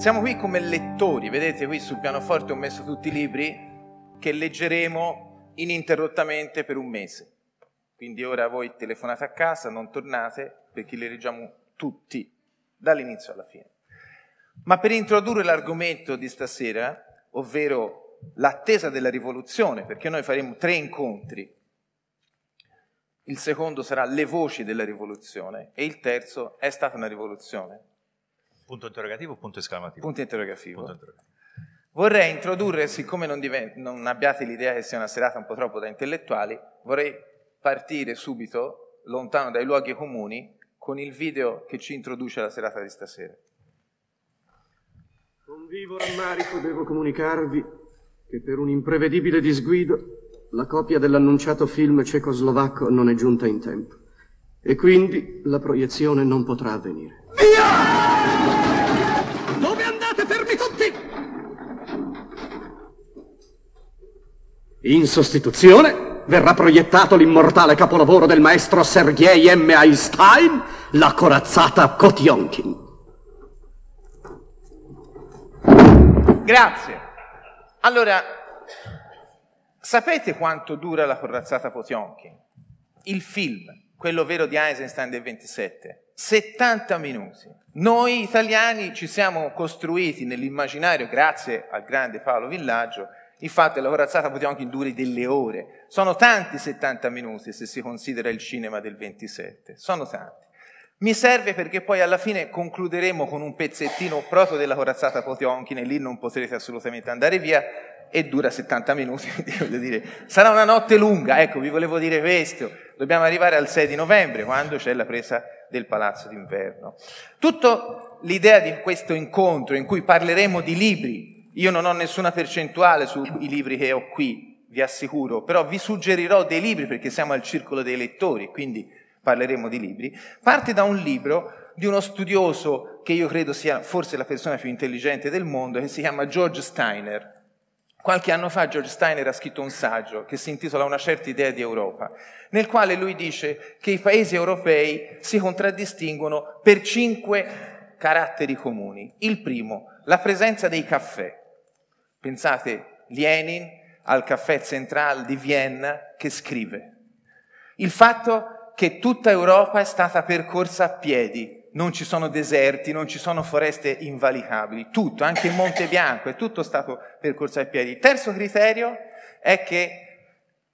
Siamo qui come lettori, vedete qui sul pianoforte ho messo tutti i libri che leggeremo ininterrottamente per un mese. Quindi ora voi telefonate a casa, non tornate, perché li leggiamo tutti, dall'inizio alla fine. Ma per introdurre l'argomento di stasera, ovvero l'attesa della rivoluzione, perché noi faremo tre incontri. Il secondo sarà le voci della rivoluzione e il terzo è stata una rivoluzione. Punto interrogativo punto esclamativo? Punto interrogativo. Punto interrogativo. Vorrei introdurre, siccome non, diven- non abbiate l'idea che sia una serata un po' troppo da intellettuali, vorrei partire subito, lontano dai luoghi comuni, con il video che ci introduce alla serata di stasera. Con vivo rammarico devo comunicarvi che per un imprevedibile disguido la copia dell'annunciato film cecoslovacco non è giunta in tempo e quindi la proiezione non potrà avvenire. In sostituzione verrà proiettato l'immortale capolavoro del maestro Sergei M. Einstein, la corazzata Kotionkin. Grazie. Allora, sapete quanto dura la corazzata Kotionkin? Il film, quello vero di Eisenstein del 27, 70 minuti. Noi italiani ci siamo costruiti nell'immaginario, grazie al grande Paolo Villaggio, Infatti la corazzata poteva anche indurre delle ore. Sono tanti 70 minuti se si considera il cinema del 27. Sono tanti. Mi serve perché poi alla fine concluderemo con un pezzettino proprio della corazzata Potionkin e lì non potrete assolutamente andare via e dura 70 minuti, voglio dire, sarà una notte lunga, ecco, vi volevo dire questo, dobbiamo arrivare al 6 di novembre quando c'è la presa del Palazzo d'Inverno. Tutto l'idea di questo incontro in cui parleremo di libri, io non ho nessuna percentuale sui libri che ho qui, vi assicuro, però vi suggerirò dei libri perché siamo al circolo dei lettori, quindi parleremo di libri. Parte da un libro di uno studioso che io credo sia forse la persona più intelligente del mondo, che si chiama George Steiner. Qualche anno fa George Steiner ha scritto un saggio che si intitola Una certa idea di Europa, nel quale lui dice che i paesi europei si contraddistinguono per cinque caratteri comuni. Il primo, la presenza dei caffè. Pensate, Lenin al caffè centrale di Vienna che scrive il fatto che tutta Europa è stata percorsa a piedi, non ci sono deserti, non ci sono foreste invalicabili, tutto, anche il Monte Bianco, è tutto stato percorso a piedi. Il terzo criterio è che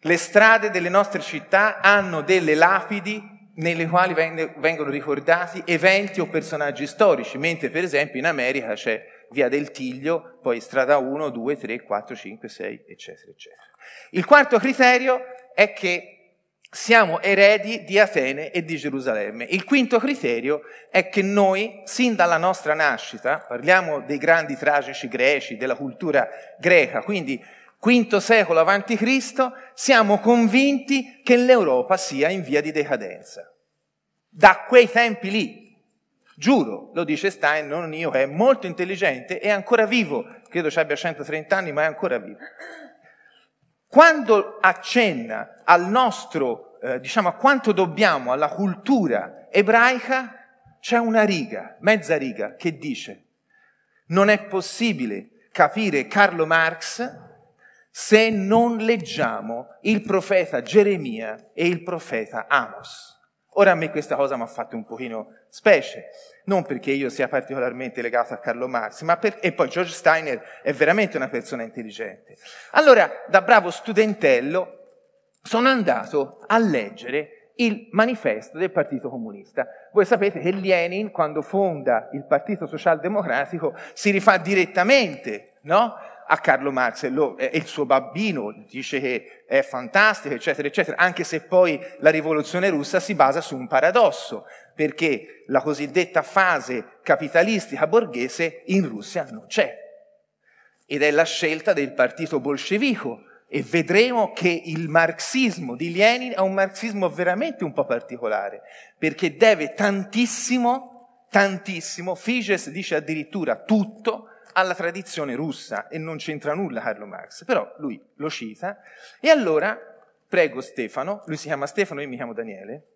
le strade delle nostre città hanno delle lapidi nelle quali vengono ricordati eventi o personaggi storici, mentre per esempio in America c'è via del Tiglio, poi strada 1, 2, 3, 4, 5, 6, eccetera, eccetera. Il quarto criterio è che siamo eredi di Atene e di Gerusalemme. Il quinto criterio è che noi, sin dalla nostra nascita, parliamo dei grandi tragici greci, della cultura greca, quindi V secolo a.C., siamo convinti che l'Europa sia in via di decadenza. Da quei tempi lì, Giuro, lo dice Stein, non io, è molto intelligente, è ancora vivo, credo ci abbia 130 anni, ma è ancora vivo. Quando accenna al nostro, eh, diciamo, a quanto dobbiamo alla cultura ebraica, c'è una riga, mezza riga, che dice non è possibile capire Carlo Marx se non leggiamo il profeta Geremia e il profeta Amos. Ora a me questa cosa mi ha fatto un pochino specie, non perché io sia particolarmente legato a Carlo Marx, ma per... e poi George Steiner è veramente una persona intelligente. Allora, da bravo studentello, sono andato a leggere il manifesto del Partito Comunista. Voi sapete che Lenin, quando fonda il Partito Socialdemocratico, si rifà direttamente, no? a Carlo Marx lo, e il suo babbino, dice che è fantastico, eccetera, eccetera, anche se poi la rivoluzione russa si basa su un paradosso, perché la cosiddetta fase capitalistica borghese in Russia non c'è. Ed è la scelta del partito bolscevico e vedremo che il marxismo di Lenin è un marxismo veramente un po' particolare, perché deve tantissimo, tantissimo, Figes dice addirittura tutto, alla tradizione russa e non c'entra nulla Carlo Marx, però lui lo cita e allora prego Stefano, lui si chiama Stefano, io mi chiamo Daniele.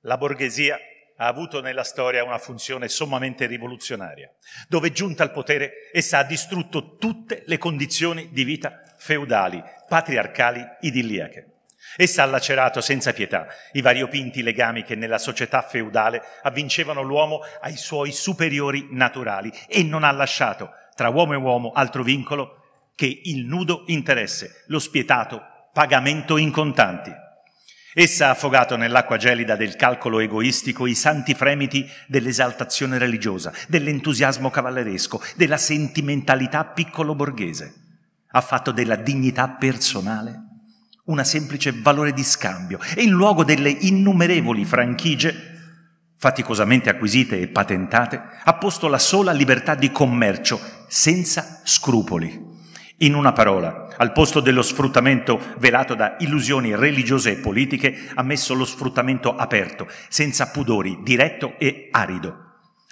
La borghesia ha avuto nella storia una funzione sommamente rivoluzionaria, dove giunta al potere essa ha distrutto tutte le condizioni di vita feudali, patriarcali, idilliache. Essa ha lacerato senza pietà i variopinti legami che nella società feudale avvincevano l'uomo ai suoi superiori naturali e non ha lasciato tra uomo e uomo altro vincolo che il nudo interesse, lo spietato pagamento in contanti. Essa ha affogato nell'acqua gelida del calcolo egoistico i santi fremiti dell'esaltazione religiosa, dell'entusiasmo cavalleresco, della sentimentalità piccolo borghese. Ha fatto della dignità personale una semplice valore di scambio e in luogo delle innumerevoli franchigie faticosamente acquisite e patentate, ha posto la sola libertà di commercio senza scrupoli. In una parola, al posto dello sfruttamento velato da illusioni religiose e politiche, ha messo lo sfruttamento aperto, senza pudori, diretto e arido.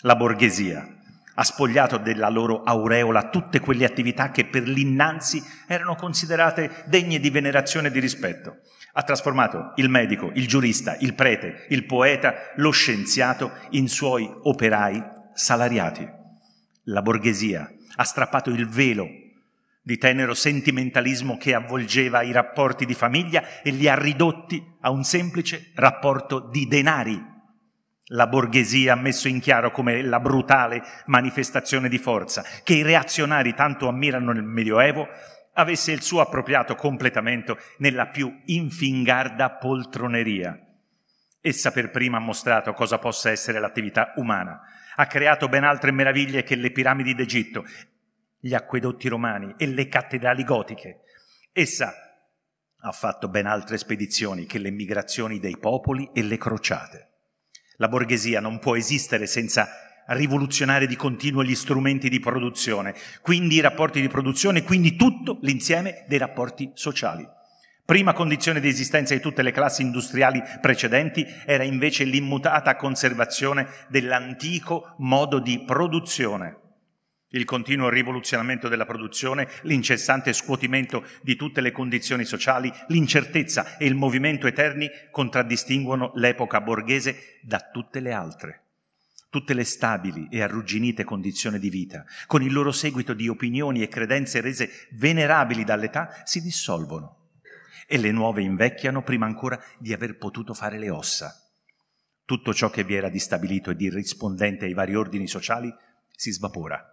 La borghesia, ha spogliato della loro aureola tutte quelle attività che per l'innanzi erano considerate degne di venerazione e di rispetto. Ha trasformato il medico, il giurista, il prete, il poeta, lo scienziato in suoi operai salariati. La borghesia ha strappato il velo di tenero sentimentalismo che avvolgeva i rapporti di famiglia e li ha ridotti a un semplice rapporto di denari la borghesia ha messo in chiaro come la brutale manifestazione di forza che i reazionari tanto ammirano nel Medioevo avesse il suo appropriato completamento nella più infingarda poltroneria. Essa per prima ha mostrato cosa possa essere l'attività umana, ha creato ben altre meraviglie che le piramidi d'Egitto, gli acquedotti romani e le cattedrali gotiche. Essa ha fatto ben altre spedizioni che le migrazioni dei popoli e le crociate la borghesia non può esistere senza rivoluzionare di continuo gli strumenti di produzione, quindi i rapporti di produzione, quindi tutto l'insieme dei rapporti sociali. Prima condizione di esistenza di tutte le classi industriali precedenti era invece l'immutata conservazione dell'antico modo di produzione il continuo rivoluzionamento della produzione, l'incessante scuotimento di tutte le condizioni sociali, l'incertezza e il movimento eterni contraddistinguono l'epoca borghese da tutte le altre. Tutte le stabili e arrugginite condizioni di vita, con il loro seguito di opinioni e credenze rese venerabili dall'età, si dissolvono e le nuove invecchiano prima ancora di aver potuto fare le ossa. Tutto ciò che vi era di stabilito e di rispondente ai vari ordini sociali si svapora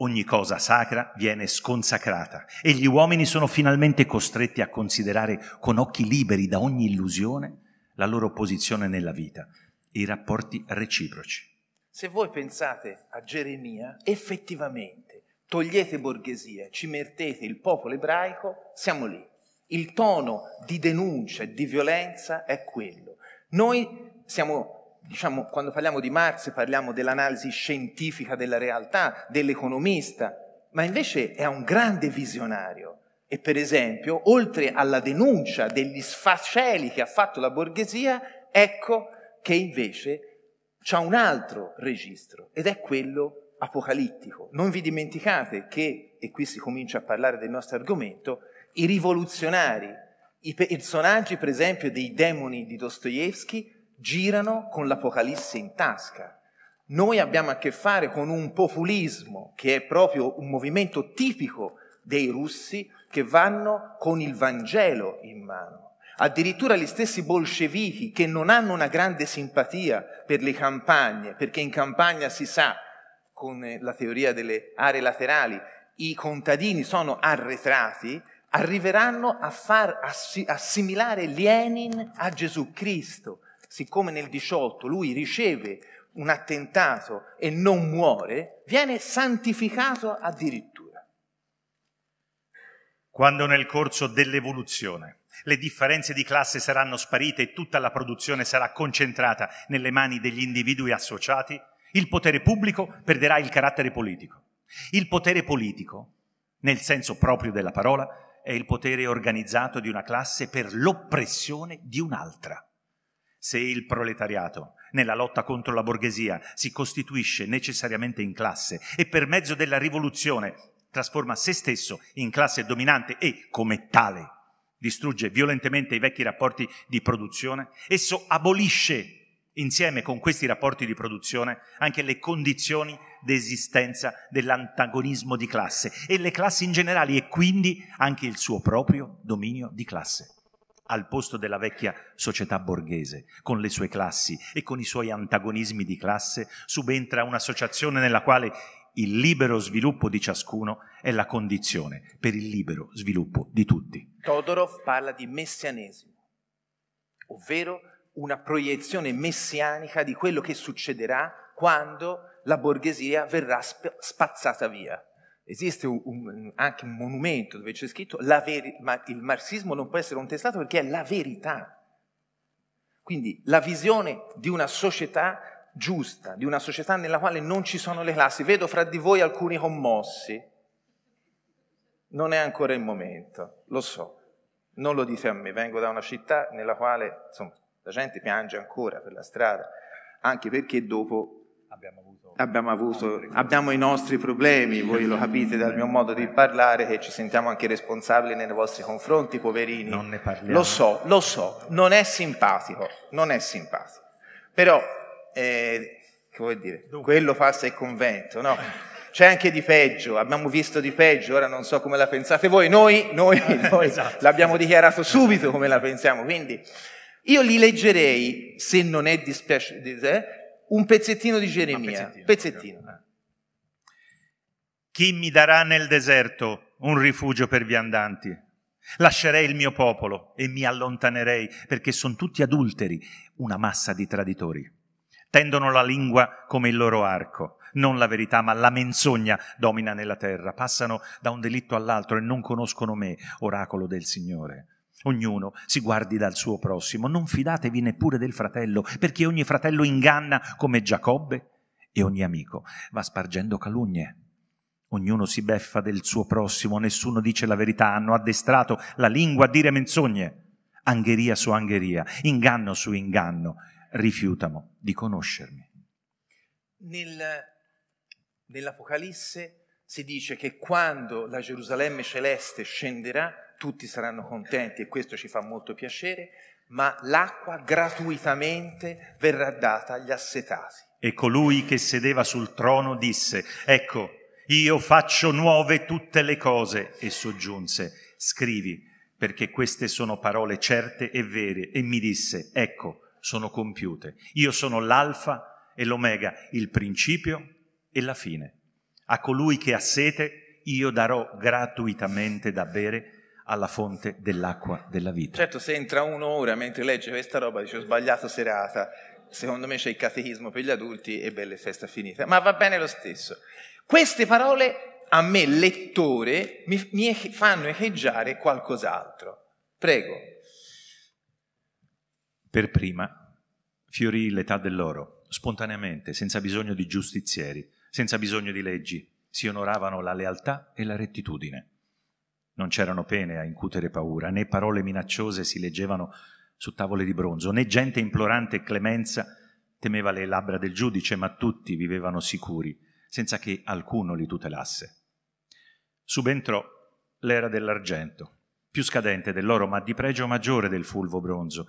Ogni cosa sacra viene sconsacrata e gli uomini sono finalmente costretti a considerare con occhi liberi da ogni illusione la loro posizione nella vita, i rapporti reciproci. Se voi pensate a Geremia, effettivamente togliete borghesia, ci mettete il popolo ebraico, siamo lì. Il tono di denuncia e di violenza è quello. Noi siamo diciamo, quando parliamo di Marx parliamo dell'analisi scientifica della realtà, dell'economista, ma invece è un grande visionario. E per esempio, oltre alla denuncia degli sfaceli che ha fatto la borghesia, ecco che invece c'è un altro registro ed è quello apocalittico. Non vi dimenticate che, e qui si comincia a parlare del nostro argomento, i rivoluzionari, i personaggi per esempio dei demoni di Dostoevsky girano con l'Apocalisse in tasca. Noi abbiamo a che fare con un populismo che è proprio un movimento tipico dei russi che vanno con il Vangelo in mano. Addirittura gli stessi bolscevichi che non hanno una grande simpatia per le campagne, perché in campagna si sa, con eh, la teoria delle aree laterali, i contadini sono arretrati, arriveranno a far assimilare Lenin a Gesù Cristo, siccome nel 18 lui riceve un attentato e non muore, viene santificato addirittura. Quando nel corso dell'evoluzione le differenze di classe saranno sparite e tutta la produzione sarà concentrata nelle mani degli individui associati, il potere pubblico perderà il carattere politico. Il potere politico, nel senso proprio della parola, è il potere organizzato di una classe per l'oppressione di un'altra. Se il proletariato nella lotta contro la borghesia si costituisce necessariamente in classe e per mezzo della rivoluzione trasforma se stesso in classe dominante e come tale distrugge violentemente i vecchi rapporti di produzione, esso abolisce insieme con questi rapporti di produzione anche le condizioni d'esistenza dell'antagonismo di classe e le classi in generale e quindi anche il suo proprio dominio di classe al posto della vecchia società borghese, con le sue classi e con i suoi antagonismi di classe, subentra un'associazione nella quale il libero sviluppo di ciascuno è la condizione per il libero sviluppo di tutti. Todorov parla di messianesimo, ovvero una proiezione messianica di quello che succederà quando la borghesia verrà spazzata via. Esiste un, un, anche un monumento dove c'è scritto la veri- ma il marxismo non può essere contestato perché è la verità. Quindi la visione di una società giusta, di una società nella quale non ci sono le classi. Vedo fra di voi alcuni commossi. Non è ancora il momento, lo so. Non lo dite a me, vengo da una città nella quale insomma, la gente piange ancora per la strada, anche perché dopo abbiamo avuto, abbiamo, avuto abbiamo, i nostri problemi, voi lo capite dal mio modo di parlare, che ci sentiamo anche responsabili nei vostri confronti, poverini. Non ne parliamo. Lo so, lo so, non è simpatico, non è simpatico. Però, eh, che vuol dire? Dunque. Quello passa il convento, no? C'è anche di peggio, abbiamo visto di peggio, ora non so come la pensate voi, noi, noi, noi esatto. l'abbiamo dichiarato subito come la pensiamo, quindi... Io li leggerei, se non è dispiaciuto, eh, un pezzettino di Geremia. pezzettino. pezzettino. Chi mi darà nel deserto un rifugio per viandanti? Lascerei il mio popolo e mi allontanerei perché sono tutti adulteri, una massa di traditori. Tendono la lingua come il loro arco. Non la verità, ma la menzogna domina nella terra. Passano da un delitto all'altro e non conoscono me, oracolo del Signore. Ognuno si guardi dal suo prossimo, non fidatevi neppure del fratello, perché ogni fratello inganna come Giacobbe e ogni amico va spargendo calunnie. Ognuno si beffa del suo prossimo, nessuno dice la verità, hanno addestrato la lingua a dire menzogne. Angheria su angheria, inganno su inganno, rifiutano di conoscermi. Nel, nell'Apocalisse si dice che quando la Gerusalemme celeste scenderà, tutti saranno contenti e questo ci fa molto piacere, ma l'acqua gratuitamente verrà data agli assetati. E colui che sedeva sul trono disse, ecco, io faccio nuove tutte le cose, e soggiunse, scrivi, perché queste sono parole certe e vere, e mi disse, ecco, sono compiute. Io sono l'alfa e l'omega, il principio e la fine. A colui che ha sete io darò gratuitamente da bere alla fonte dell'acqua della vita. Certo, se entra un'ora mentre legge questa roba, dice ho sbagliato serata, secondo me c'è il catechismo per gli adulti e bella festa finita, ma va bene lo stesso. Queste parole a me, lettore, mi, mi fanno echeggiare qualcos'altro. Prego. Per prima fiorì l'età dell'oro, spontaneamente, senza bisogno di giustizieri, senza bisogno di leggi, si onoravano la lealtà e la rettitudine. Non c'erano pene a incutere paura, né parole minacciose si leggevano su tavole di bronzo, né gente implorante e clemenza temeva le labbra del giudice, ma tutti vivevano sicuri, senza che alcuno li tutelasse. Subentrò l'era dell'argento, più scadente dell'oro, ma di pregio maggiore del fulvo bronzo.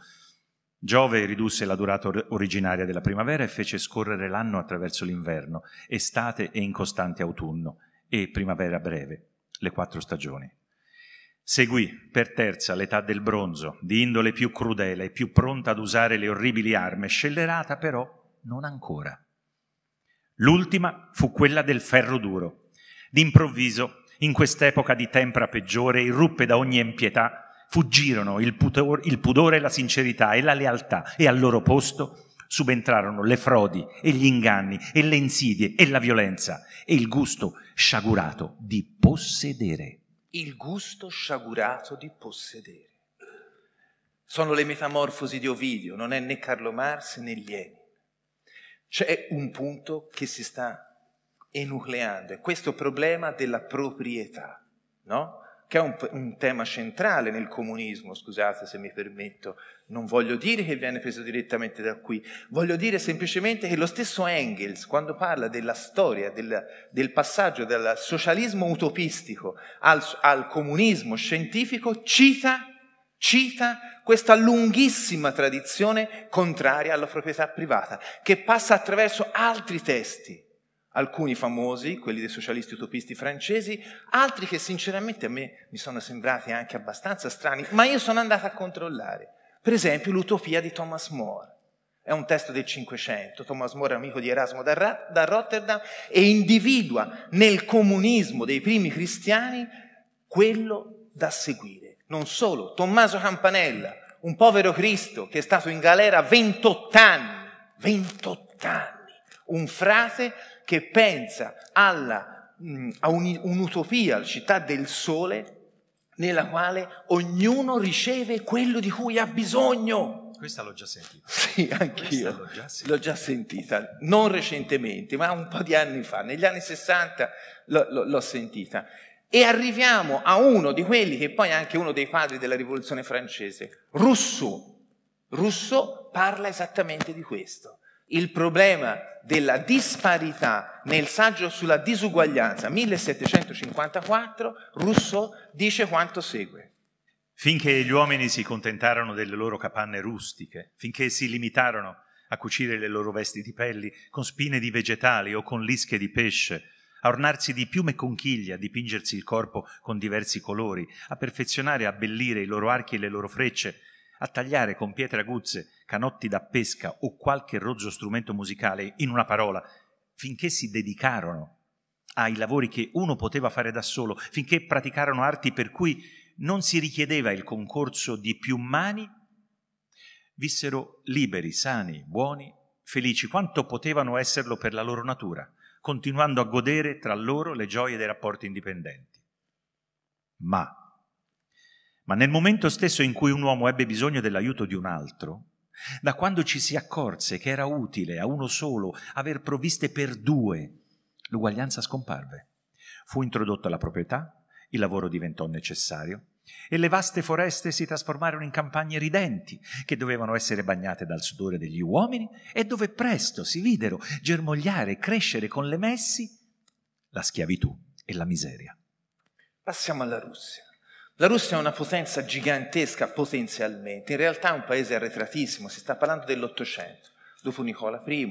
Giove ridusse la durata originaria della primavera e fece scorrere l'anno attraverso l'inverno, estate e incostante autunno, e primavera breve, le quattro stagioni. Seguì per terza l'età del bronzo, di indole più crudele e più pronta ad usare le orribili armi, scellerata però non ancora. L'ultima fu quella del ferro duro. D'improvviso, in quest'epoca di tempra peggiore, irruppe da ogni impietà, fuggirono il, putor, il pudore, la sincerità e la lealtà e al loro posto subentrarono le frodi e gli inganni e le insidie e la violenza e il gusto sciagurato di possedere il gusto sciagurato di possedere. Sono le metamorfosi di Ovidio, non è né Carlo Marx né Lenin. C'è un punto che si sta enucleando, è questo problema della proprietà, no? che è un, un tema centrale nel comunismo, scusate se mi permetto non voglio dire che viene preso direttamente da qui, voglio dire semplicemente che lo stesso Engels, quando parla della storia, del, del passaggio dal socialismo utopistico al, al comunismo scientifico, cita, cita questa lunghissima tradizione contraria alla proprietà privata, che passa attraverso altri testi alcuni famosi, quelli dei socialisti utopisti francesi, altri che sinceramente a me mi sono sembrati anche abbastanza strani, ma io sono andato a controllare. Per esempio l'Utopia di Thomas More. È un testo del Cinquecento. Thomas More è amico di Erasmo da, Ra- da Rotterdam e individua nel comunismo dei primi cristiani quello da seguire. Non solo, Tommaso Campanella, un povero Cristo che è stato in galera 28 anni, 28 anni, un frate che pensa alla, mm, a un'utopia, alla città del sole, nella quale ognuno riceve quello di cui ha bisogno. Questa l'ho già sentita. Sì, anch'io. L'ho già, sentita. l'ho già sentita, non recentemente, ma un po' di anni fa, negli anni 60 l'ho, l'ho sentita. E arriviamo a uno di quelli che poi è anche uno dei padri della rivoluzione francese, Rousseau. Rousseau parla esattamente di questo il problema della disparità nel saggio sulla disuguaglianza 1754, Rousseau dice quanto segue. Finché gli uomini si contentarono delle loro capanne rustiche, finché si limitarono a cucire le loro vesti di pelli con spine di vegetali o con lische di pesce, a ornarsi di piume e conchiglie, a dipingersi il corpo con diversi colori, a perfezionare e abbellire i loro archi e le loro frecce, a tagliare con pietre aguzze, canotti da pesca o qualche rozzo strumento musicale, in una parola, finché si dedicarono ai lavori che uno poteva fare da solo, finché praticarono arti per cui non si richiedeva il concorso di più mani, vissero liberi, sani, buoni, felici quanto potevano esserlo per la loro natura, continuando a godere tra loro le gioie dei rapporti indipendenti. Ma ma nel momento stesso in cui un uomo ebbe bisogno dell'aiuto di un altro, da quando ci si accorse che era utile a uno solo aver provviste per due, l'uguaglianza scomparve. Fu introdotta la proprietà, il lavoro diventò necessario e le vaste foreste si trasformarono in campagne ridenti che dovevano essere bagnate dal sudore degli uomini e dove presto si videro germogliare e crescere con le messi la schiavitù e la miseria. Passiamo alla Russia. La Russia è una potenza gigantesca potenzialmente, in realtà è un paese arretratissimo, si sta parlando dell'Ottocento. Dopo Nicola I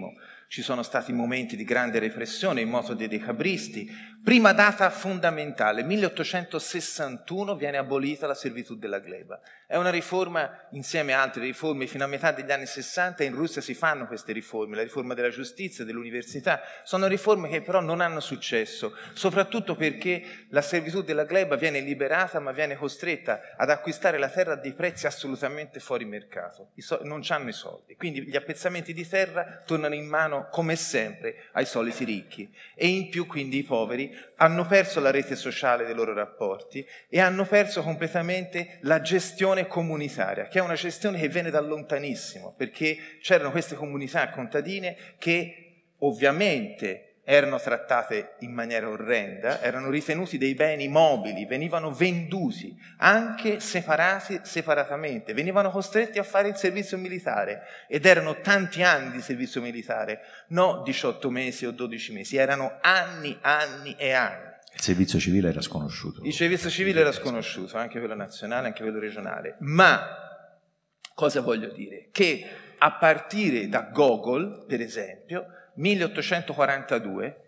ci sono stati momenti di grande repressione in moto dei decabristi. Prima data fondamentale, 1861 viene abolita la servitù della gleba. È una riforma insieme a altre riforme, fino a metà degli anni 60 in Russia si fanno queste riforme, la riforma della giustizia, dell'università, sono riforme che però non hanno successo, soprattutto perché la servitù della gleba viene liberata ma viene costretta ad acquistare la terra a dei prezzi assolutamente fuori mercato, non hanno i soldi, quindi gli appezzamenti di terra tornano in mano come sempre ai soliti ricchi e in più quindi i poveri hanno perso la rete sociale dei loro rapporti e hanno perso completamente la gestione gestione comunitaria, che è una gestione che viene da lontanissimo, perché c'erano queste comunità contadine che ovviamente erano trattate in maniera orrenda, erano ritenuti dei beni mobili, venivano venduti anche separati, separatamente, venivano costretti a fare il servizio militare ed erano tanti anni di servizio militare, non 18 mesi o 12 mesi, erano anni, anni e anni. Il servizio civile era sconosciuto. Il servizio civile era sconosciuto, anche quello nazionale, anche quello regionale. Ma cosa voglio dire? Che a partire da Gogol, per esempio, 1842,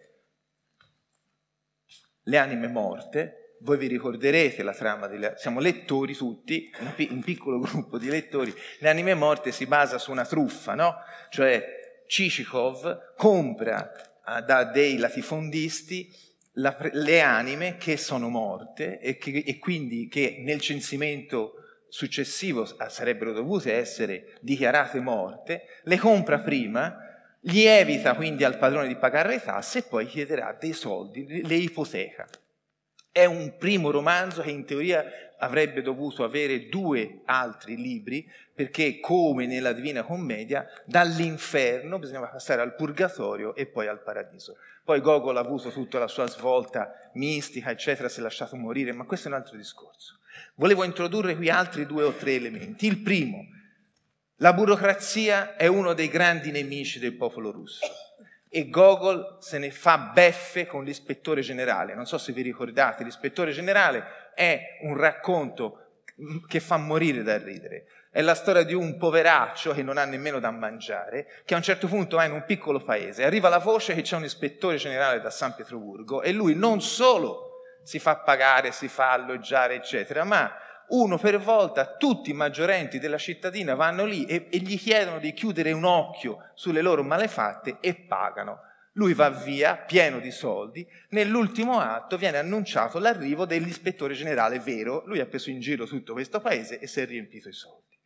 le anime morte, voi vi ricorderete la trama, delle, siamo lettori tutti, un, piccolo gruppo di lettori, le anime morte si basa su una truffa, no? Cioè Cicicov compra ah, da dei latifondisti la, le anime che sono morte e, che, e quindi che nel censimento successivo sarebbero dovute essere dichiarate morte, le compra prima, gli evita quindi al padrone di pagare le tasse e poi chiederà dei soldi, le ipoteca. È un primo romanzo che in teoria avrebbe dovuto avere due altri libri perché come nella Divina Commedia dall'inferno bisognava passare al purgatorio e poi al paradiso. Poi Gogol ha avuto tutta la sua svolta mistica, eccetera, si è lasciato morire, ma questo è un altro discorso. Volevo introdurre qui altri due o tre elementi. Il primo, la burocrazia è uno dei grandi nemici del popolo russo e Gogol se ne fa beffe con l'ispettore generale. Non so se vi ricordate, l'ispettore generale è un racconto che fa morire dal ridere. È la storia di un poveraccio che non ha nemmeno da mangiare, che a un certo punto va in un piccolo paese, arriva la voce che c'è un ispettore generale da San Pietroburgo e lui non solo si fa pagare, si fa alloggiare, eccetera, ma uno per volta tutti i maggiorenti della cittadina vanno lì e, e gli chiedono di chiudere un occhio sulle loro malefatte e pagano lui va via pieno di soldi, nell'ultimo atto viene annunciato l'arrivo dell'ispettore generale vero, lui ha preso in giro tutto questo paese e si è riempito i soldi,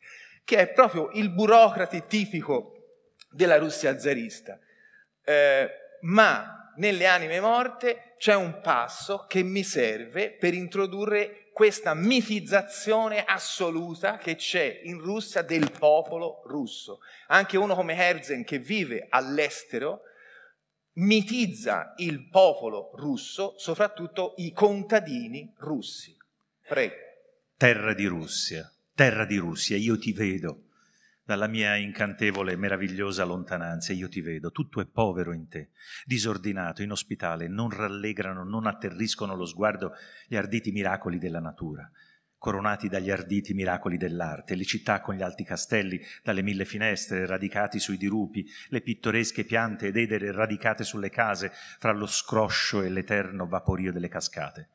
che è proprio il burocrate tipico della Russia zarista. Eh, ma nelle anime morte c'è un passo che mi serve per introdurre questa mitizzazione assoluta che c'è in Russia del popolo russo. Anche uno come Herzen che vive all'estero, mitizza il popolo russo, soprattutto i contadini russi. Prego. Terra di Russia, terra di Russia, io ti vedo dalla mia incantevole e meravigliosa lontananza, io ti vedo, tutto è povero in te, disordinato, inospitale, non rallegrano, non atterriscono lo sguardo gli arditi miracoli della natura coronati dagli arditi miracoli dell'arte, le città con gli alti castelli dalle mille finestre radicati sui dirupi, le pittoresche piante ed edere radicate sulle case fra lo scroscio e l'eterno vaporio delle cascate.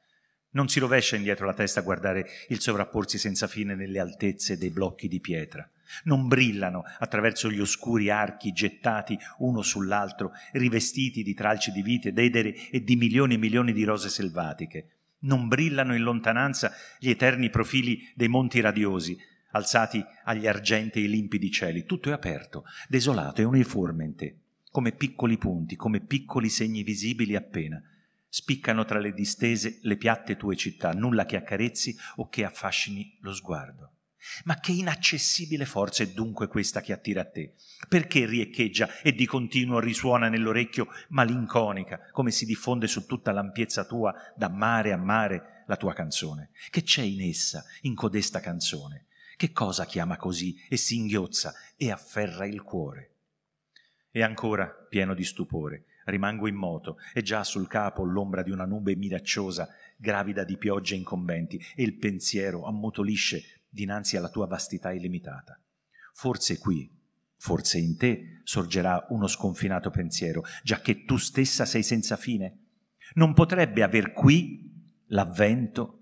Non si rovescia indietro la testa a guardare il sovrapporsi senza fine nelle altezze dei blocchi di pietra. Non brillano attraverso gli oscuri archi gettati uno sull'altro, rivestiti di tralci di vite, d'edere e di milioni e milioni di rose selvatiche. Non brillano in lontananza gli eterni profili dei monti radiosi, alzati agli argentei limpidi cieli. Tutto è aperto, desolato e uniforme in te, come piccoli punti, come piccoli segni visibili appena. Spiccano tra le distese le piatte tue città, nulla che accarezzi o che affascini lo sguardo. Ma che inaccessibile forza è dunque questa che attira a te? Perché riecheggia e di continuo risuona nell'orecchio malinconica, come si diffonde su tutta l'ampiezza tua, da mare a mare, la tua canzone? Che c'è in essa, in codesta canzone? Che cosa chiama così e singhiozza e afferra il cuore? E ancora, pieno di stupore, rimango immoto e già sul capo l'ombra di una nube minacciosa, gravida di piogge incombenti, e il pensiero ammutolisce dinanzi alla tua vastità illimitata. Forse qui, forse in te, sorgerà uno sconfinato pensiero, giacché tu stessa sei senza fine. Non potrebbe aver qui l'avvento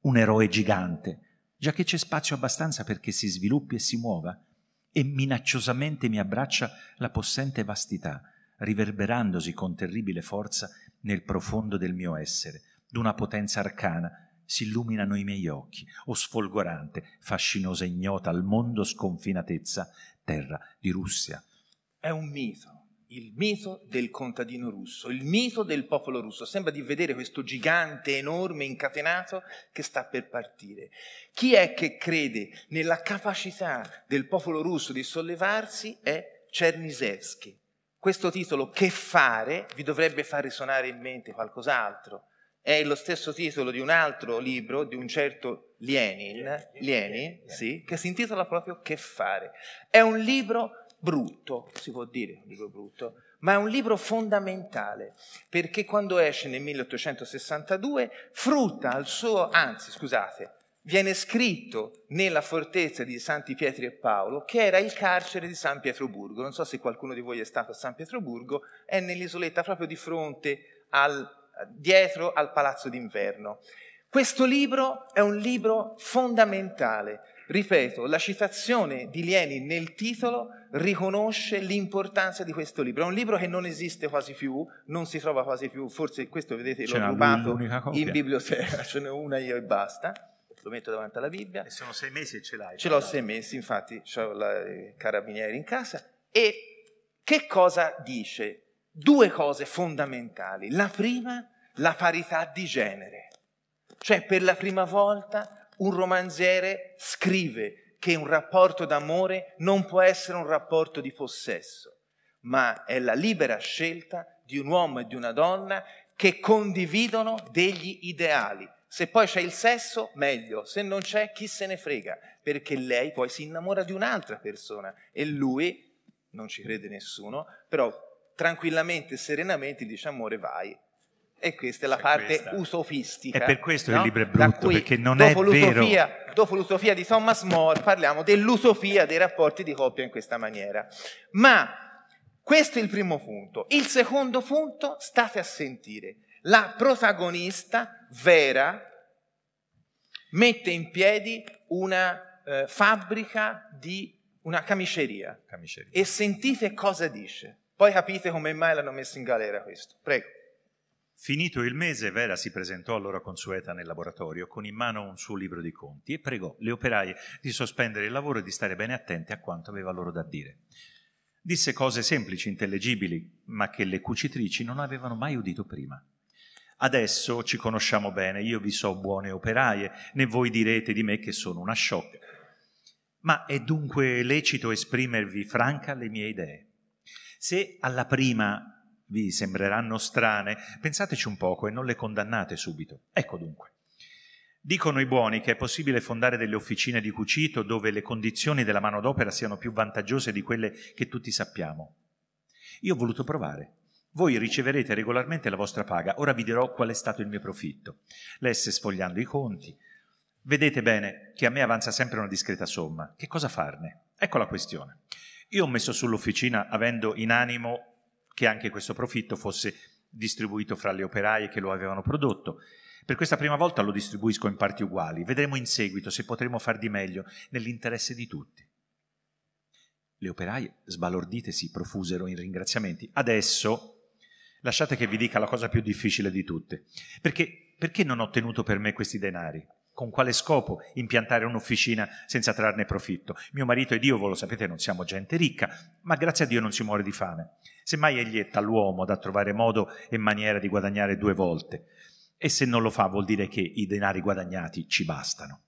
un eroe gigante, giacché c'è spazio abbastanza perché si sviluppi e si muova, e minacciosamente mi abbraccia la possente vastità, riverberandosi con terribile forza nel profondo del mio essere, d'una potenza arcana si illuminano i miei occhi, o sfolgorante, fascinosa e ignota al mondo sconfinatezza, terra di Russia. È un mito, il mito del contadino russo, il mito del popolo russo. Sembra di vedere questo gigante enorme, incatenato, che sta per partire. Chi è che crede nella capacità del popolo russo di sollevarsi è Cernisevski. Questo titolo, Che fare, vi dovrebbe far risuonare in mente qualcos'altro è lo stesso titolo di un altro libro di un certo Lenin, Lenin sì, che si intitola proprio Che fare. È un libro brutto, si può dire un libro brutto, ma è un libro fondamentale perché quando esce nel 1862 frutta al suo, anzi scusate, viene scritto nella fortezza di Santi Pietri e Paolo, che era il carcere di San Pietroburgo. Non so se qualcuno di voi è stato a San Pietroburgo, è nell'isoletta proprio di fronte al dietro al Palazzo d'Inverno. Questo libro è un libro fondamentale. Ripeto, la citazione di Lieni nel titolo riconosce l'importanza di questo libro. È un libro che non esiste quasi più, non si trova quasi più, forse questo vedete l'ho rubato in biblioteca, ce n'è una io e basta. Lo metto davanti alla Bibbia. E sono sei mesi e ce l'hai. Ce l'ho sei mesi, infatti, ho i carabinieri in casa. E che cosa dice? due cose fondamentali. La prima, la parità di genere. Cioè, per la prima volta un romanziere scrive che un rapporto d'amore non può essere un rapporto di possesso, ma è la libera scelta di un uomo e di una donna che condividono degli ideali. Se poi c'è il sesso, meglio, se non c'è, chi se ne frega, perché lei poi si innamora di un'altra persona e lui, non ci crede nessuno, però tranquillamente, serenamente, dice amore vai. E questa è la è parte questa. usofistica. È per questo no? che il libro è brutto, cui, perché non è vero. Dopo l'usofia di Thomas More parliamo dell'usofia dei rapporti di coppia in questa maniera. Ma questo è il primo punto. Il secondo punto, state a sentire, la protagonista vera mette in piedi una eh, fabbrica di una camiceria. camiceria. E sentite cosa dice. Poi capite come mai l'hanno messo in galera questo. Prego. Finito il mese, Vera si presentò allora consueta nel laboratorio con in mano un suo libro di conti e pregò le operaie di sospendere il lavoro e di stare bene attenti a quanto aveva loro da dire. Disse cose semplici, intellegibili, ma che le cucitrici non avevano mai udito prima. Adesso ci conosciamo bene, io vi so buone operaie, né voi direte di me che sono una sciocca. Ma è dunque lecito esprimervi franca le mie idee. Se alla prima vi sembreranno strane, pensateci un poco e non le condannate subito. Ecco dunque. Dicono i buoni che è possibile fondare delle officine di cucito dove le condizioni della manodopera siano più vantaggiose di quelle che tutti sappiamo. Io ho voluto provare. Voi riceverete regolarmente la vostra paga. Ora vi dirò qual è stato il mio profitto. Lesse sfogliando i conti. Vedete bene che a me avanza sempre una discreta somma. Che cosa farne? Ecco la questione. Io ho messo sull'officina avendo in animo che anche questo profitto fosse distribuito fra le operaie che lo avevano prodotto. Per questa prima volta lo distribuisco in parti uguali. Vedremo in seguito se potremo far di meglio nell'interesse di tutti. Le operaie, sbalordite, si profusero in ringraziamenti. Adesso lasciate che vi dica la cosa più difficile di tutte. Perché, perché non ho tenuto per me questi denari? con quale scopo impiantare un'officina senza trarne profitto? Mio marito ed io, voi lo sapete, non siamo gente ricca, ma grazie a Dio non si muore di fame. Semmai egli è tal'uomo da trovare modo e maniera di guadagnare due volte. E se non lo fa vuol dire che i denari guadagnati ci bastano.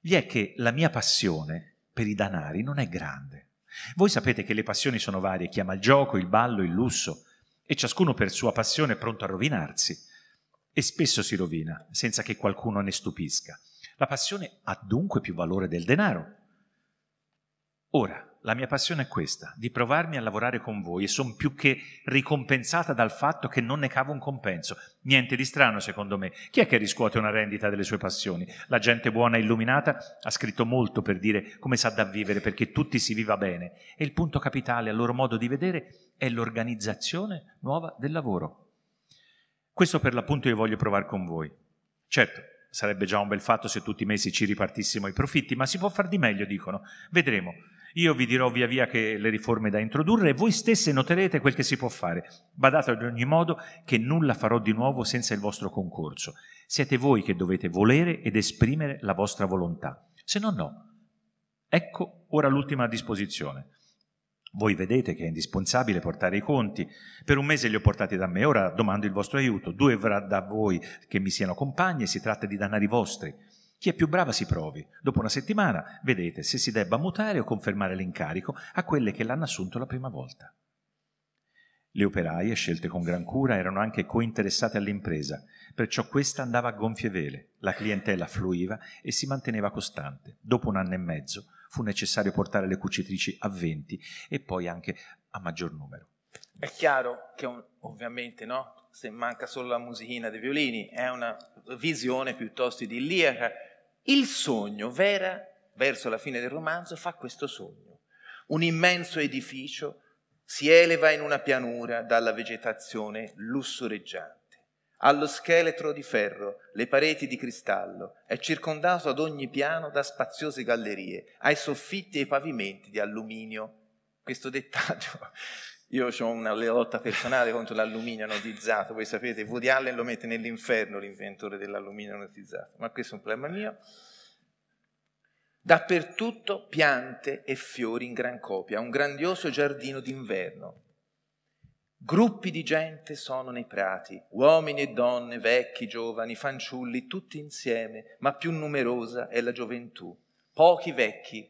Gli è che la mia passione per i danari non è grande. Voi sapete che le passioni sono varie, chi ama il gioco, il ballo, il lusso, e ciascuno per sua passione è pronto a rovinarsi e spesso si rovina senza che qualcuno ne stupisca. La passione ha dunque più valore del denaro. Ora, la mia passione è questa, di provarmi a lavorare con voi e sono più che ricompensata dal fatto che non ne cavo un compenso. Niente di strano secondo me. Chi è che riscuote una rendita delle sue passioni? La gente buona e illuminata ha scritto molto per dire come sa da vivere perché tutti si viva bene e il punto capitale a loro modo di vedere è l'organizzazione nuova del lavoro. Questo per l'appunto io voglio provare con voi. Certo, sarebbe già un bel fatto se tutti i mesi ci ripartissimo i profitti, ma si può far di meglio, dicono. Vedremo. Io vi dirò via via che le riforme da introdurre e voi stesse noterete quel che si può fare. Badate ad ogni modo che nulla farò di nuovo senza il vostro concorso. Siete voi che dovete volere ed esprimere la vostra volontà. Se no, no. Ecco ora l'ultima disposizione. Voi vedete che è indispensabile portare i conti. Per un mese li ho portati da me, ora domando il vostro aiuto. Due da voi che mi siano compagni, si tratta di danari vostri. Chi è più brava si provi. Dopo una settimana vedete se si debba mutare o confermare l'incarico a quelle che l'hanno assunto la prima volta. Le operaie, scelte con gran cura, erano anche cointeressate all'impresa, perciò questa andava a gonfie vele, la clientela fluiva e si manteneva costante. Dopo un anno e mezzo fu necessario portare le cucitrici a 20 e poi anche a maggior numero. È chiaro che ovviamente no? se manca solo la musichina dei violini è una visione piuttosto idilliaca. Il sogno, Vera, verso la fine del romanzo, fa questo sogno. Un immenso edificio si eleva in una pianura dalla vegetazione lussureggiante allo scheletro di ferro, le pareti di cristallo, è circondato ad ogni piano da spaziose gallerie, ha i soffitti e i pavimenti di alluminio. Questo dettaglio, io ho una lotta personale contro l'alluminio anodizzato, voi sapete, Woody Allen lo mette nell'inferno l'inventore dell'alluminio anodizzato, ma questo è un problema mio. Dappertutto piante e fiori in gran copia, un grandioso giardino d'inverno, Gruppi di gente sono nei prati, uomini e donne, vecchi, giovani, fanciulli, tutti insieme, ma più numerosa è la gioventù. Pochi vecchi,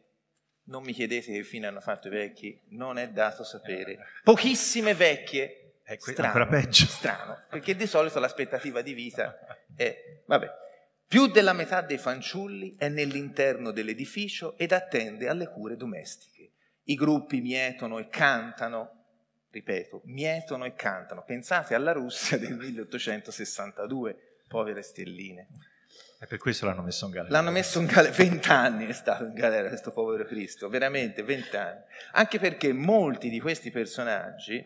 non mi chiedete che fine hanno fatto i vecchi, non è dato sapere. Pochissime vecchie, è eh, strano, ancora peggio. strano, perché di solito l'aspettativa di vita è... Vabbè. Più della metà dei fanciulli è nell'interno dell'edificio ed attende alle cure domestiche. I gruppi mietono e cantano ripeto, mietono e cantano. Pensate alla Russia del 1862, povere stelline. E per questo l'hanno messo in galera. L'hanno messo in galera, vent'anni è stato in galera questo povero Cristo, veramente vent'anni. Anche perché molti di questi personaggi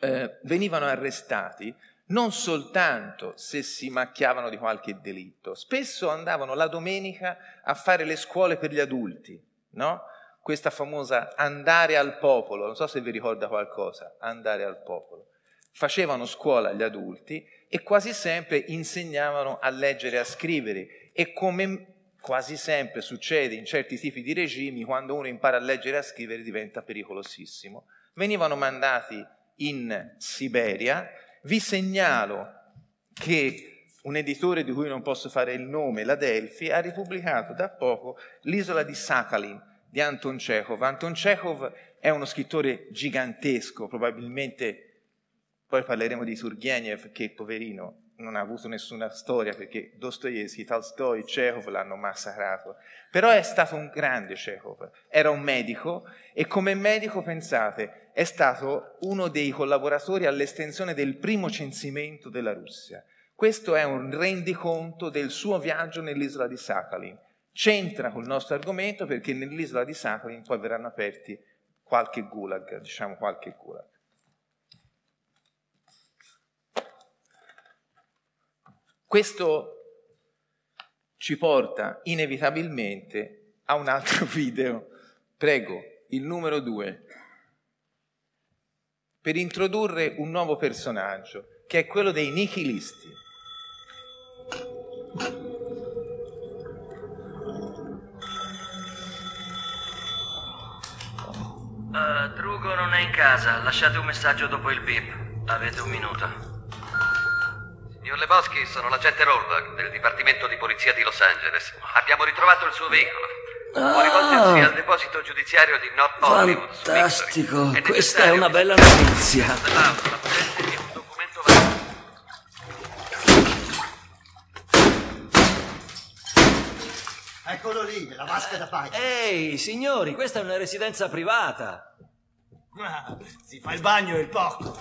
eh, venivano arrestati non soltanto se si macchiavano di qualche delitto, spesso andavano la domenica a fare le scuole per gli adulti, no? questa famosa andare al popolo, non so se vi ricorda qualcosa, andare al popolo. Facevano scuola agli adulti e quasi sempre insegnavano a leggere e a scrivere e come quasi sempre succede in certi tipi di regimi, quando uno impara a leggere e a scrivere diventa pericolosissimo. Venivano mandati in Siberia, vi segnalo che un editore di cui non posso fare il nome, la Delphi, ha ripubblicato da poco l'isola di Sakhalin, di Anton Chekhov. Anton Chekhov è uno scrittore gigantesco, probabilmente poi parleremo di Turgenev che, poverino, non ha avuto nessuna storia perché Dostoevsky, Tolstoi, Chekhov l'hanno massacrato. Però è stato un grande Chekhov, era un medico e come medico, pensate, è stato uno dei collaboratori all'estensione del primo censimento della Russia. Questo è un rendiconto del suo viaggio nell'isola di Sakhalin. C'entra col nostro argomento perché nell'isola di Sakhalin poi verranno aperti qualche gulag, diciamo qualche gulag. Questo ci porta inevitabilmente a un altro video. Prego, il numero due. Per introdurre un nuovo personaggio, che è quello dei nichilisti. Uh, Drugo non è in casa, lasciate un messaggio dopo il beep. Avete un minuto. Signor Lebowski, sono l'agente Rollback del Dipartimento di Polizia di Los Angeles. Abbiamo ritrovato il suo veicolo. Può ah, rivolgersi al deposito giudiziario di North Hollywood. Fantastico, questa è una bella notizia. Eccolo lì, la vasca da bagno. Ehi, signori, questa è una residenza privata. si fa il bagno e il porco.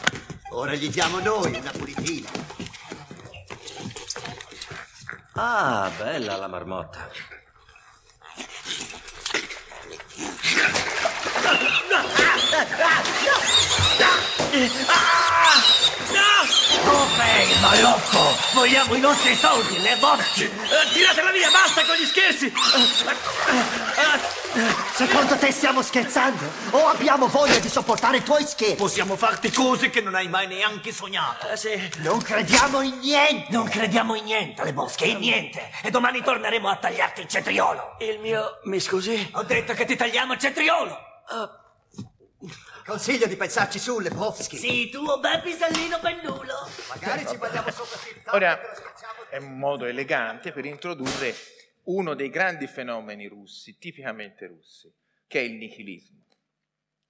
Ora gli diamo noi una pulitina. Ah, bella la marmotta. Ah! Stupe, malocco! Vogliamo i nostri soldi, le vodka! Eh, tiratela via, basta con gli scherzi! Eh, eh, Secondo te stiamo scherzando? O abbiamo voglia di sopportare i tuoi scherzi? Possiamo farti cose che non hai mai neanche sognato. Sì. Non crediamo in niente! Non crediamo in niente, le bosche, in niente! E domani torneremo a tagliarti il cetriolo! Il mio... mi scusi? Ho detto che ti tagliamo il cetriolo! Oh, Consiglio di pensarci su, Lebowski. Sì, tu un oh, bel pisellino pendulo. Magari ci balliamo sopra città. Ora, è un modo elegante per introdurre uno dei grandi fenomeni russi, tipicamente russi, che è il nichilismo.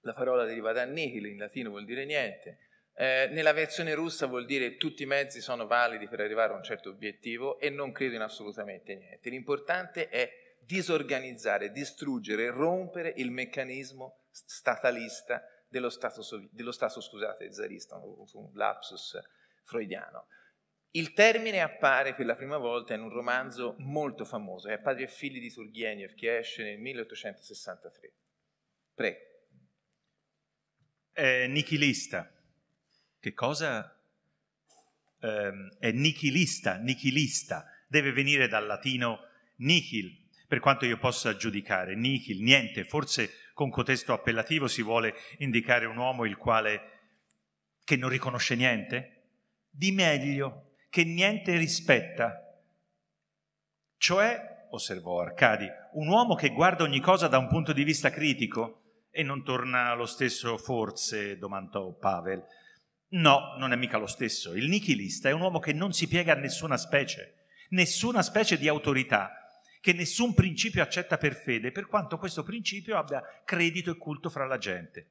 La parola deriva da nihil, in latino vuol dire niente. Eh, nella versione russa vuol dire tutti i mezzi sono validi per arrivare a un certo obiettivo e non credo in assolutamente niente. L'importante è disorganizzare, distruggere, rompere il meccanismo statalista dello Stato, dello stato scusate, zarista, un lapsus freudiano. Il termine appare per la prima volta in un romanzo molto famoso, è Padre e figli di Turgenev, che esce nel 1863. Prego. È nichilista. Che cosa? Ehm, è nichilista, nichilista. Deve venire dal latino nichil, per quanto io possa giudicare. Nichil, niente, forse con contesto appellativo si vuole indicare un uomo il quale che non riconosce niente, di meglio che niente rispetta. Cioè, osservò Arcadi, un uomo che guarda ogni cosa da un punto di vista critico e non torna lo stesso forse, domandò Pavel. No, non è mica lo stesso. Il nichilista è un uomo che non si piega a nessuna specie, nessuna specie di autorità, che nessun principio accetta per fede, per quanto questo principio abbia credito e culto fra la gente.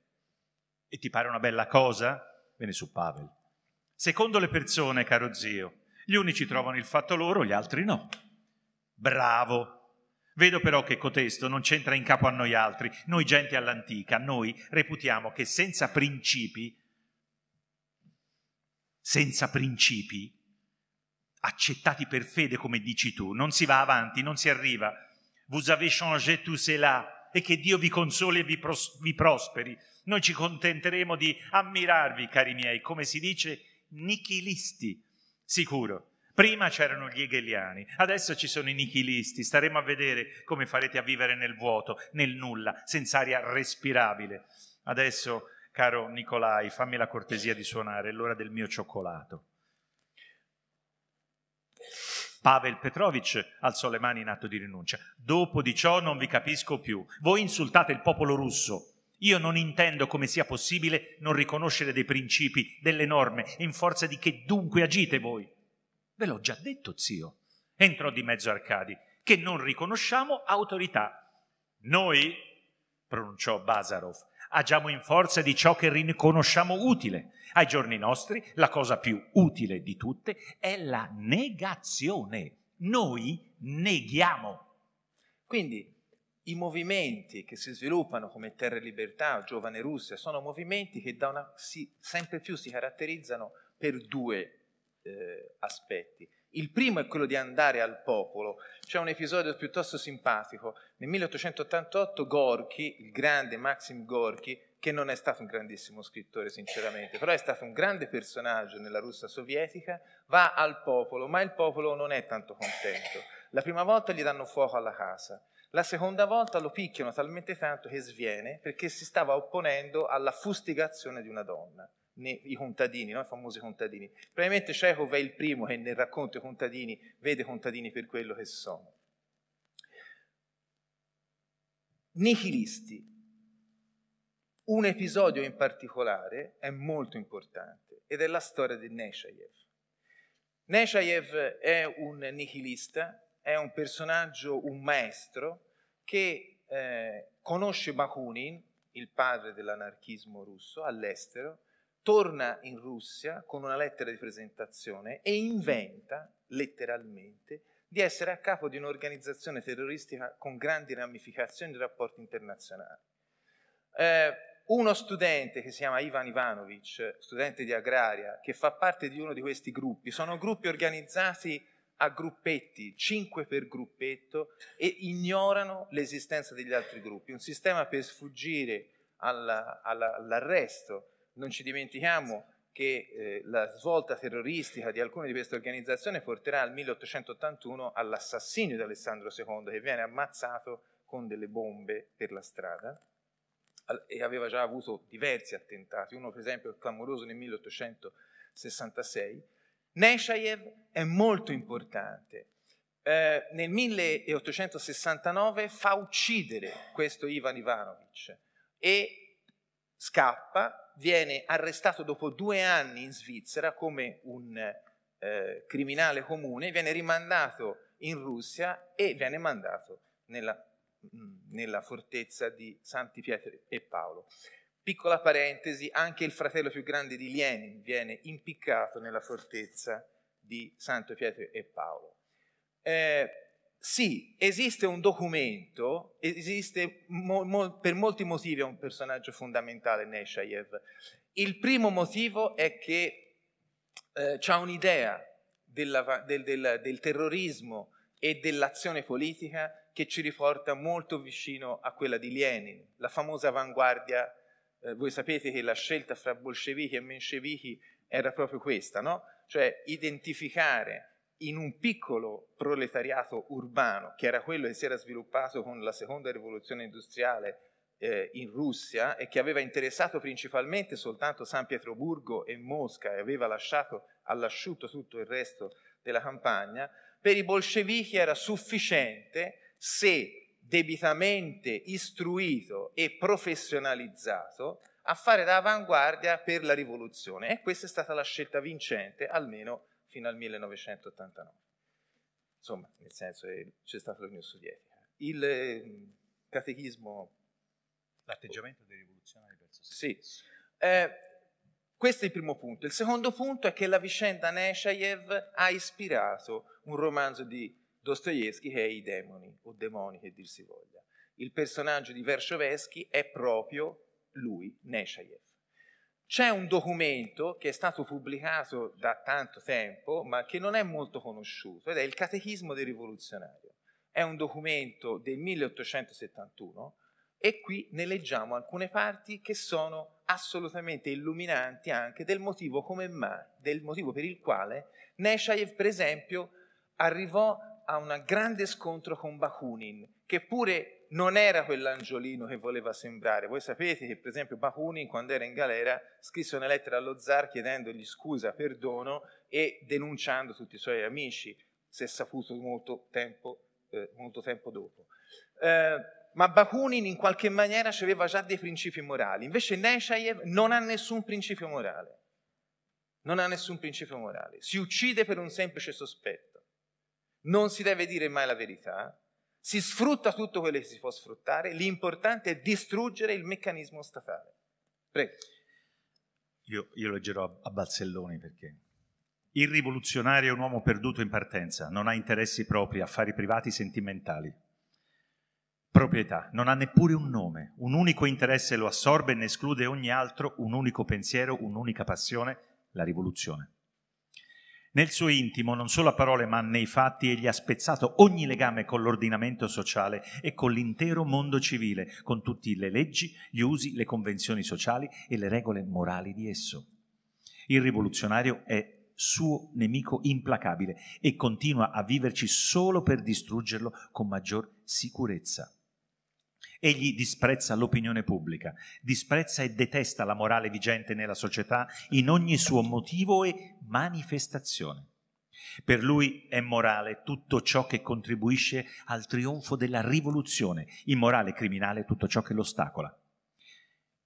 E ti pare una bella cosa? Bene su Pavel. Secondo le persone, caro zio, gli unici trovano il fatto loro, gli altri no. Bravo. Vedo però che cotesto non c'entra in capo a noi altri, noi gente all'antica, noi reputiamo che senza principi, senza principi, accettati per fede, come dici tu, non si va avanti, non si arriva. Vous avez changé tout cela e che Dio vi consoli e vi, pros- vi prosperi. Noi ci contenteremo di ammirarvi, cari miei, come si dice, nichilisti, sicuro. Prima c'erano gli hegeliani, adesso ci sono i nichilisti, staremo a vedere come farete a vivere nel vuoto, nel nulla, senza aria respirabile. Adesso, caro Nicolai, fammi la cortesia di suonare, è l'ora del mio cioccolato. Pavel Petrovic alzò le mani in atto di rinuncia. Dopo di ciò non vi capisco più. Voi insultate il popolo russo. Io non intendo come sia possibile non riconoscere dei principi, delle norme, in forza di che dunque agite voi. Ve l'ho già detto, zio. Entrò di mezzo Arcadi, che non riconosciamo autorità. Noi, pronunciò Bazarov, agiamo in forza di ciò che riconosciamo utile. Ai giorni nostri la cosa più utile di tutte è la negazione. Noi neghiamo. Quindi i movimenti che si sviluppano come Terra e Libertà o Giovane Russia sono movimenti che da una, si, sempre più si caratterizzano per due eh, aspetti. Il primo è quello di andare al popolo. C'è un episodio piuttosto simpatico. Nel 1888 Gorky, il grande Maxim Gorky, che non è stato un grandissimo scrittore sinceramente, però è stato un grande personaggio nella Russia sovietica, va al popolo, ma il popolo non è tanto contento. La prima volta gli danno fuoco alla casa, la seconda volta lo picchiano talmente tanto che sviene perché si stava opponendo alla fustigazione di una donna i contadini, no? i famosi contadini. Probabilmente Chekhov è il primo che nel racconto i contadini vede i contadini per quello che sono. Nichilisti. Un episodio in particolare è molto importante ed è la storia di Nechayev. Nechayev è un nichilista, è un personaggio, un maestro che eh, conosce Bakunin, il padre dell'anarchismo russo, all'estero, torna in Russia con una lettera di presentazione e inventa, letteralmente, di essere a capo di un'organizzazione terroristica con grandi ramificazioni di rapporti internazionali. Eh, uno studente che si chiama Ivan Ivanovic, studente di agraria, che fa parte di uno di questi gruppi, sono gruppi organizzati a gruppetti, cinque per gruppetto, e ignorano l'esistenza degli altri gruppi, un sistema per sfuggire alla, alla, all'arresto non ci dimentichiamo che eh, la svolta terroristica di alcune di queste organizzazioni porterà al 1881 all'assassinio di Alessandro II, che viene ammazzato con delle bombe per la strada e aveva già avuto diversi attentati, uno per esempio clamoroso nel 1866. Neshayev è molto importante. Eh, nel 1869 fa uccidere questo Ivan Ivanovich e scappa viene arrestato dopo due anni in Svizzera come un eh, criminale comune, viene rimandato in Russia e viene mandato nella, mm, nella fortezza di Santi Pietro e Paolo. Piccola parentesi, anche il fratello più grande di Lenin viene impiccato nella fortezza di Santo Pietro e Paolo. Eh, sì, esiste un documento, esiste mo, mo, per molti motivi è un personaggio fondamentale Neshayev. Il primo motivo è che eh, ha un'idea della, del, del, del terrorismo e dell'azione politica che ci riporta molto vicino a quella di Lenin, la famosa avanguardia. Eh, voi sapete che la scelta fra bolscevichi e menscevichi era proprio questa, no? Cioè identificare in un piccolo proletariato urbano, che era quello che si era sviluppato con la seconda rivoluzione industriale eh, in Russia e che aveva interessato principalmente soltanto San Pietroburgo e Mosca e aveva lasciato all'asciutto tutto il resto della campagna, per i bolscevichi era sufficiente se debitamente istruito e professionalizzato a fare da avanguardia per la rivoluzione e questa è stata la scelta vincente almeno fino al 1989. Insomma, nel senso che eh, c'è stata l'Unione Sovietica. Il eh, catechismo... L'atteggiamento dei rivoluzionari verso Sì. Eh, questo è il primo punto. Il secondo punto è che la vicenda Neshayev ha ispirato un romanzo di Dostoevsky che è I demoni, o demoni che dir si voglia. Il personaggio di Vershovesky è proprio lui, Neshayev. C'è un documento che è stato pubblicato da tanto tempo, ma che non è molto conosciuto, ed è il Catechismo del Rivoluzionario. È un documento del 1871 e qui ne leggiamo alcune parti che sono assolutamente illuminanti anche del motivo, mai, del motivo per il quale Neshayev, per esempio, arrivò a un grande scontro con Bakunin, che pure non era quell'angiolino che voleva sembrare. Voi sapete che, per esempio, Bakunin, quando era in galera, scrisse una lettera allo zar chiedendogli scusa, perdono e denunciando tutti i suoi amici. Si è saputo molto tempo, eh, molto tempo dopo. Eh, ma Bakunin in qualche maniera aveva già dei principi morali. Invece Nechayev non ha nessun principio morale. Non ha nessun principio morale. Si uccide per un semplice sospetto non si deve dire mai la verità, si sfrutta tutto quello che si può sfruttare, l'importante è distruggere il meccanismo statale. Prego. Io, io leggerò a Balzelloni perché il rivoluzionario è un uomo perduto in partenza, non ha interessi propri, affari privati, sentimentali. Proprietà, non ha neppure un nome, un unico interesse lo assorbe e ne esclude ogni altro, un unico pensiero, un'unica passione, la rivoluzione. Nel suo intimo, non solo a parole ma nei fatti, egli ha spezzato ogni legame con l'ordinamento sociale e con l'intero mondo civile, con tutte le leggi, gli usi, le convenzioni sociali e le regole morali di esso. Il rivoluzionario è suo nemico implacabile e continua a viverci solo per distruggerlo con maggior sicurezza. Egli disprezza l'opinione pubblica, disprezza e detesta la morale vigente nella società in ogni suo motivo e manifestazione. Per lui è morale tutto ciò che contribuisce al trionfo della rivoluzione, immorale e criminale tutto ciò che lo ostacola.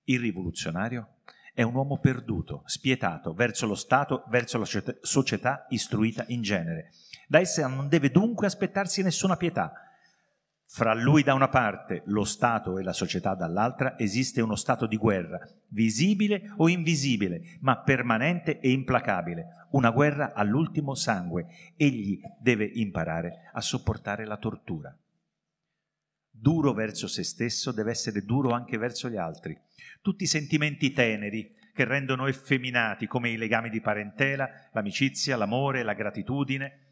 Il rivoluzionario è un uomo perduto, spietato verso lo Stato, verso la società istruita in genere. Da essa non deve dunque aspettarsi nessuna pietà, fra lui da una parte, lo Stato e la società dall'altra, esiste uno stato di guerra, visibile o invisibile, ma permanente e implacabile, una guerra all'ultimo sangue. Egli deve imparare a sopportare la tortura. Duro verso se stesso deve essere duro anche verso gli altri. Tutti i sentimenti teneri, che rendono effeminati come i legami di parentela, l'amicizia, l'amore, la gratitudine,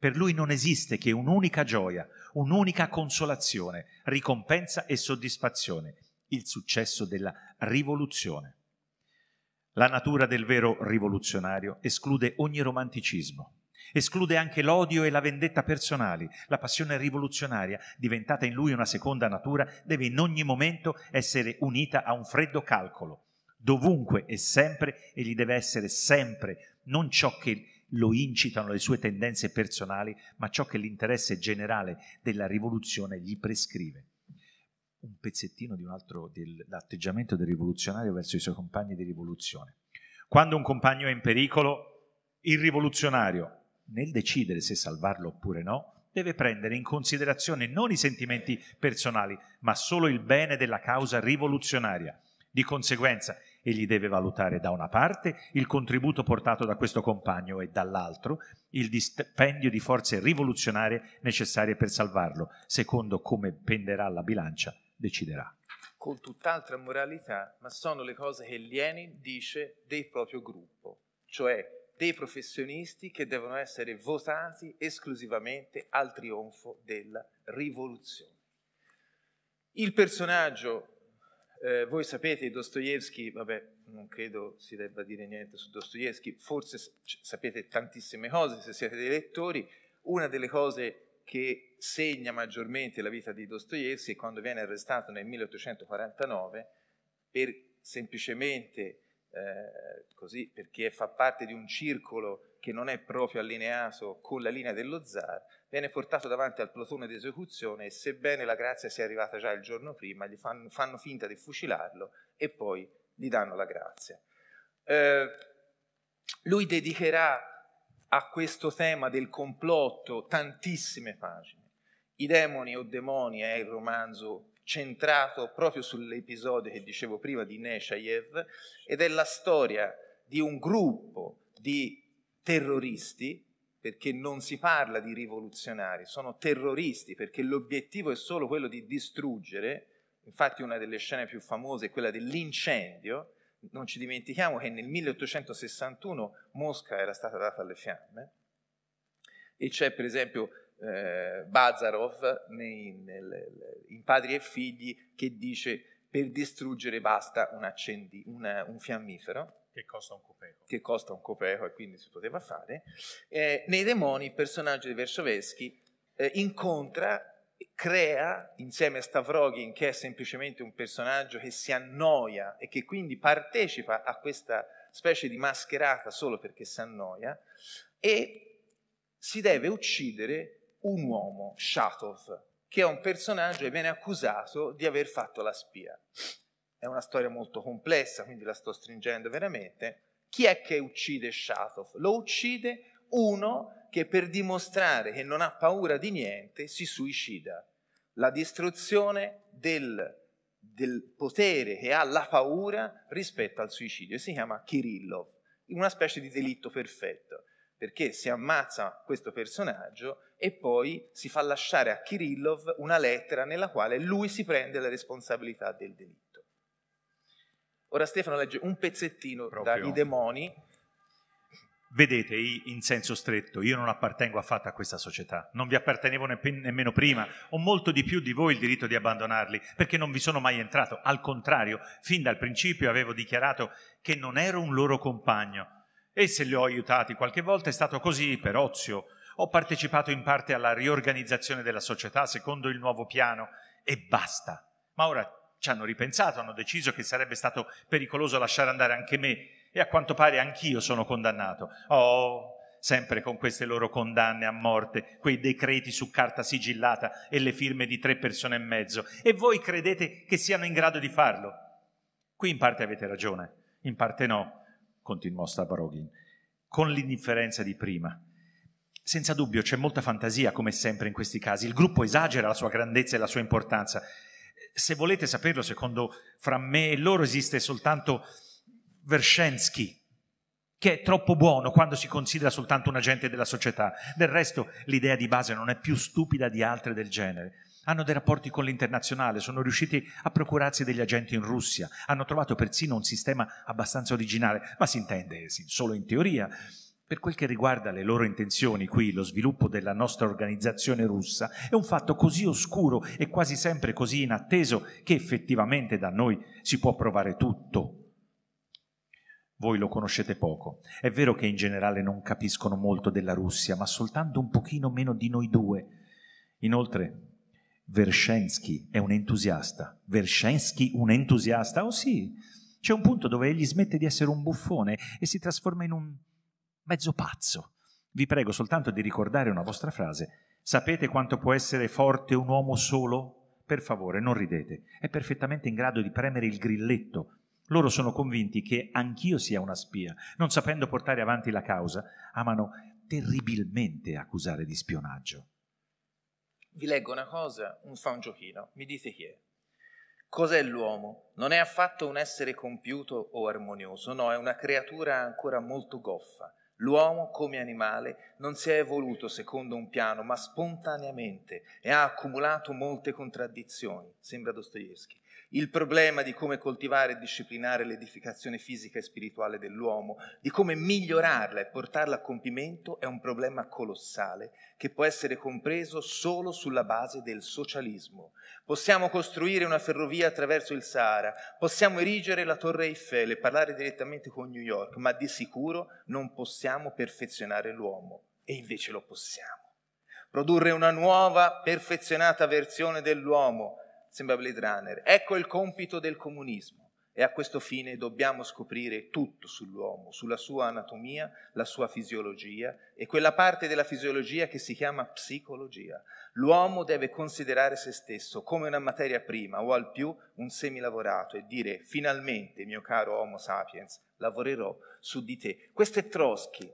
per lui non esiste che un'unica gioia, un'unica consolazione, ricompensa e soddisfazione, il successo della rivoluzione. La natura del vero rivoluzionario esclude ogni romanticismo, esclude anche l'odio e la vendetta personali. La passione rivoluzionaria, diventata in lui una seconda natura, deve in ogni momento essere unita a un freddo calcolo. Dovunque e sempre, egli deve essere sempre non ciò che lo incitano le sue tendenze personali, ma ciò che l'interesse generale della rivoluzione gli prescrive. Un pezzettino di un altro dell'atteggiamento del rivoluzionario verso i suoi compagni di rivoluzione. Quando un compagno è in pericolo, il rivoluzionario, nel decidere se salvarlo oppure no, deve prendere in considerazione non i sentimenti personali, ma solo il bene della causa rivoluzionaria. Di conseguenza, Egli deve valutare da una parte il contributo portato da questo compagno e dall'altro il dispendio di forze rivoluzionarie necessarie per salvarlo, secondo come penderà la bilancia, deciderà. Con tutt'altra moralità, ma sono le cose che Lenin dice del proprio gruppo, cioè dei professionisti che devono essere votati esclusivamente al trionfo della rivoluzione. Il personaggio eh, voi sapete Dostoevsky, vabbè, non credo si debba dire niente su Dostoevsky, forse sapete tantissime cose se siete dei lettori. Una delle cose che segna maggiormente la vita di Dostoevsky è quando viene arrestato nel 1849 per semplicemente eh, così perché fa parte di un circolo che non è proprio allineato con la linea dello zar, viene portato davanti al plotone di esecuzione e sebbene la grazia sia arrivata già il giorno prima, gli fanno, fanno finta di fucilarlo e poi gli danno la grazia. Eh, lui dedicherà a questo tema del complotto tantissime pagine. I demoni o demoni è il romanzo centrato proprio sull'episodio che dicevo prima di Neshayev ed è la storia di un gruppo di terroristi, perché non si parla di rivoluzionari, sono terroristi perché l'obiettivo è solo quello di distruggere, infatti una delle scene più famose è quella dell'incendio, non ci dimentichiamo che nel 1861 Mosca era stata data alle fiamme e c'è per esempio eh, Bazarov nei, nel, in Padri e Figli che dice per distruggere basta un, accendi, una, un fiammifero che costa un copeco. Che costa un copero e quindi si poteva fare. Eh, nei demoni il personaggio di Versoveschi eh, incontra crea insieme a Stavrogin, che è semplicemente un personaggio che si annoia e che quindi partecipa a questa specie di mascherata solo perché si annoia, e si deve uccidere un uomo, Shatov, che è un personaggio che viene accusato di aver fatto la spia è una storia molto complessa, quindi la sto stringendo veramente. Chi è che uccide Shatov? Lo uccide uno che per dimostrare che non ha paura di niente si suicida. La distruzione del, del potere che ha la paura rispetto al suicidio. Si chiama Kirillov, una specie di delitto perfetto, perché si ammazza questo personaggio e poi si fa lasciare a Kirillov una lettera nella quale lui si prende la responsabilità del delitto. Ora Stefano legge un pezzettino Proprio. da I demoni. Vedete, in senso stretto, io non appartengo affatto a questa società, non vi appartenevo nemmeno prima, ho molto di più di voi il diritto di abbandonarli, perché non vi sono mai entrato, al contrario, fin dal principio avevo dichiarato che non ero un loro compagno e se li ho aiutati qualche volta è stato così per ozio, ho partecipato in parte alla riorganizzazione della società secondo il nuovo piano e basta. Ma ora ci hanno ripensato, hanno deciso che sarebbe stato pericoloso lasciare andare anche me e a quanto pare anch'io sono condannato. Oh, sempre con queste loro condanne a morte, quei decreti su carta sigillata e le firme di tre persone e mezzo. E voi credete che siano in grado di farlo? Qui in parte avete ragione, in parte no, continuò Stavrogin, con l'indifferenza di prima. Senza dubbio c'è molta fantasia, come sempre in questi casi. Il gruppo esagera la sua grandezza e la sua importanza se volete saperlo, secondo fra me e loro esiste soltanto Verscensky, che è troppo buono quando si considera soltanto un agente della società. Del resto l'idea di base non è più stupida di altre del genere. Hanno dei rapporti con l'internazionale, sono riusciti a procurarsi degli agenti in Russia, hanno trovato persino un sistema abbastanza originale, ma si intende solo in teoria. Per quel che riguarda le loro intenzioni qui, lo sviluppo della nostra organizzazione russa, è un fatto così oscuro e quasi sempre così inatteso che effettivamente da noi si può provare tutto. Voi lo conoscete poco. È vero che in generale non capiscono molto della Russia, ma soltanto un pochino meno di noi due. Inoltre, Vershensky è un entusiasta. Vershensky un entusiasta? Oh sì, c'è un punto dove egli smette di essere un buffone e si trasforma in un mezzo pazzo. Vi prego soltanto di ricordare una vostra frase. Sapete quanto può essere forte un uomo solo? Per favore, non ridete. È perfettamente in grado di premere il grilletto. Loro sono convinti che anch'io sia una spia. Non sapendo portare avanti la causa, amano terribilmente accusare di spionaggio. Vi leggo una cosa, un fa un giochino. Mi dite chi è. Cos'è l'uomo? Non è affatto un essere compiuto o armonioso, no, è una creatura ancora molto goffa L'uomo come animale non si è evoluto secondo un piano, ma spontaneamente e ha accumulato molte contraddizioni, sembra Dostoevsky il problema di come coltivare e disciplinare l'edificazione fisica e spirituale dell'uomo, di come migliorarla e portarla a compimento è un problema colossale che può essere compreso solo sulla base del socialismo. Possiamo costruire una ferrovia attraverso il Sahara, possiamo erigere la Torre Eiffel e parlare direttamente con New York, ma di sicuro non possiamo perfezionare l'uomo e invece lo possiamo. Produrre una nuova, perfezionata versione dell'uomo sembra Blade Runner. Ecco il compito del comunismo. E a questo fine dobbiamo scoprire tutto sull'uomo, sulla sua anatomia, la sua fisiologia e quella parte della fisiologia che si chiama psicologia. L'uomo deve considerare se stesso come una materia prima o al più un semilavorato e dire finalmente, mio caro Homo sapiens, lavorerò su di te. Questo è Trotsky,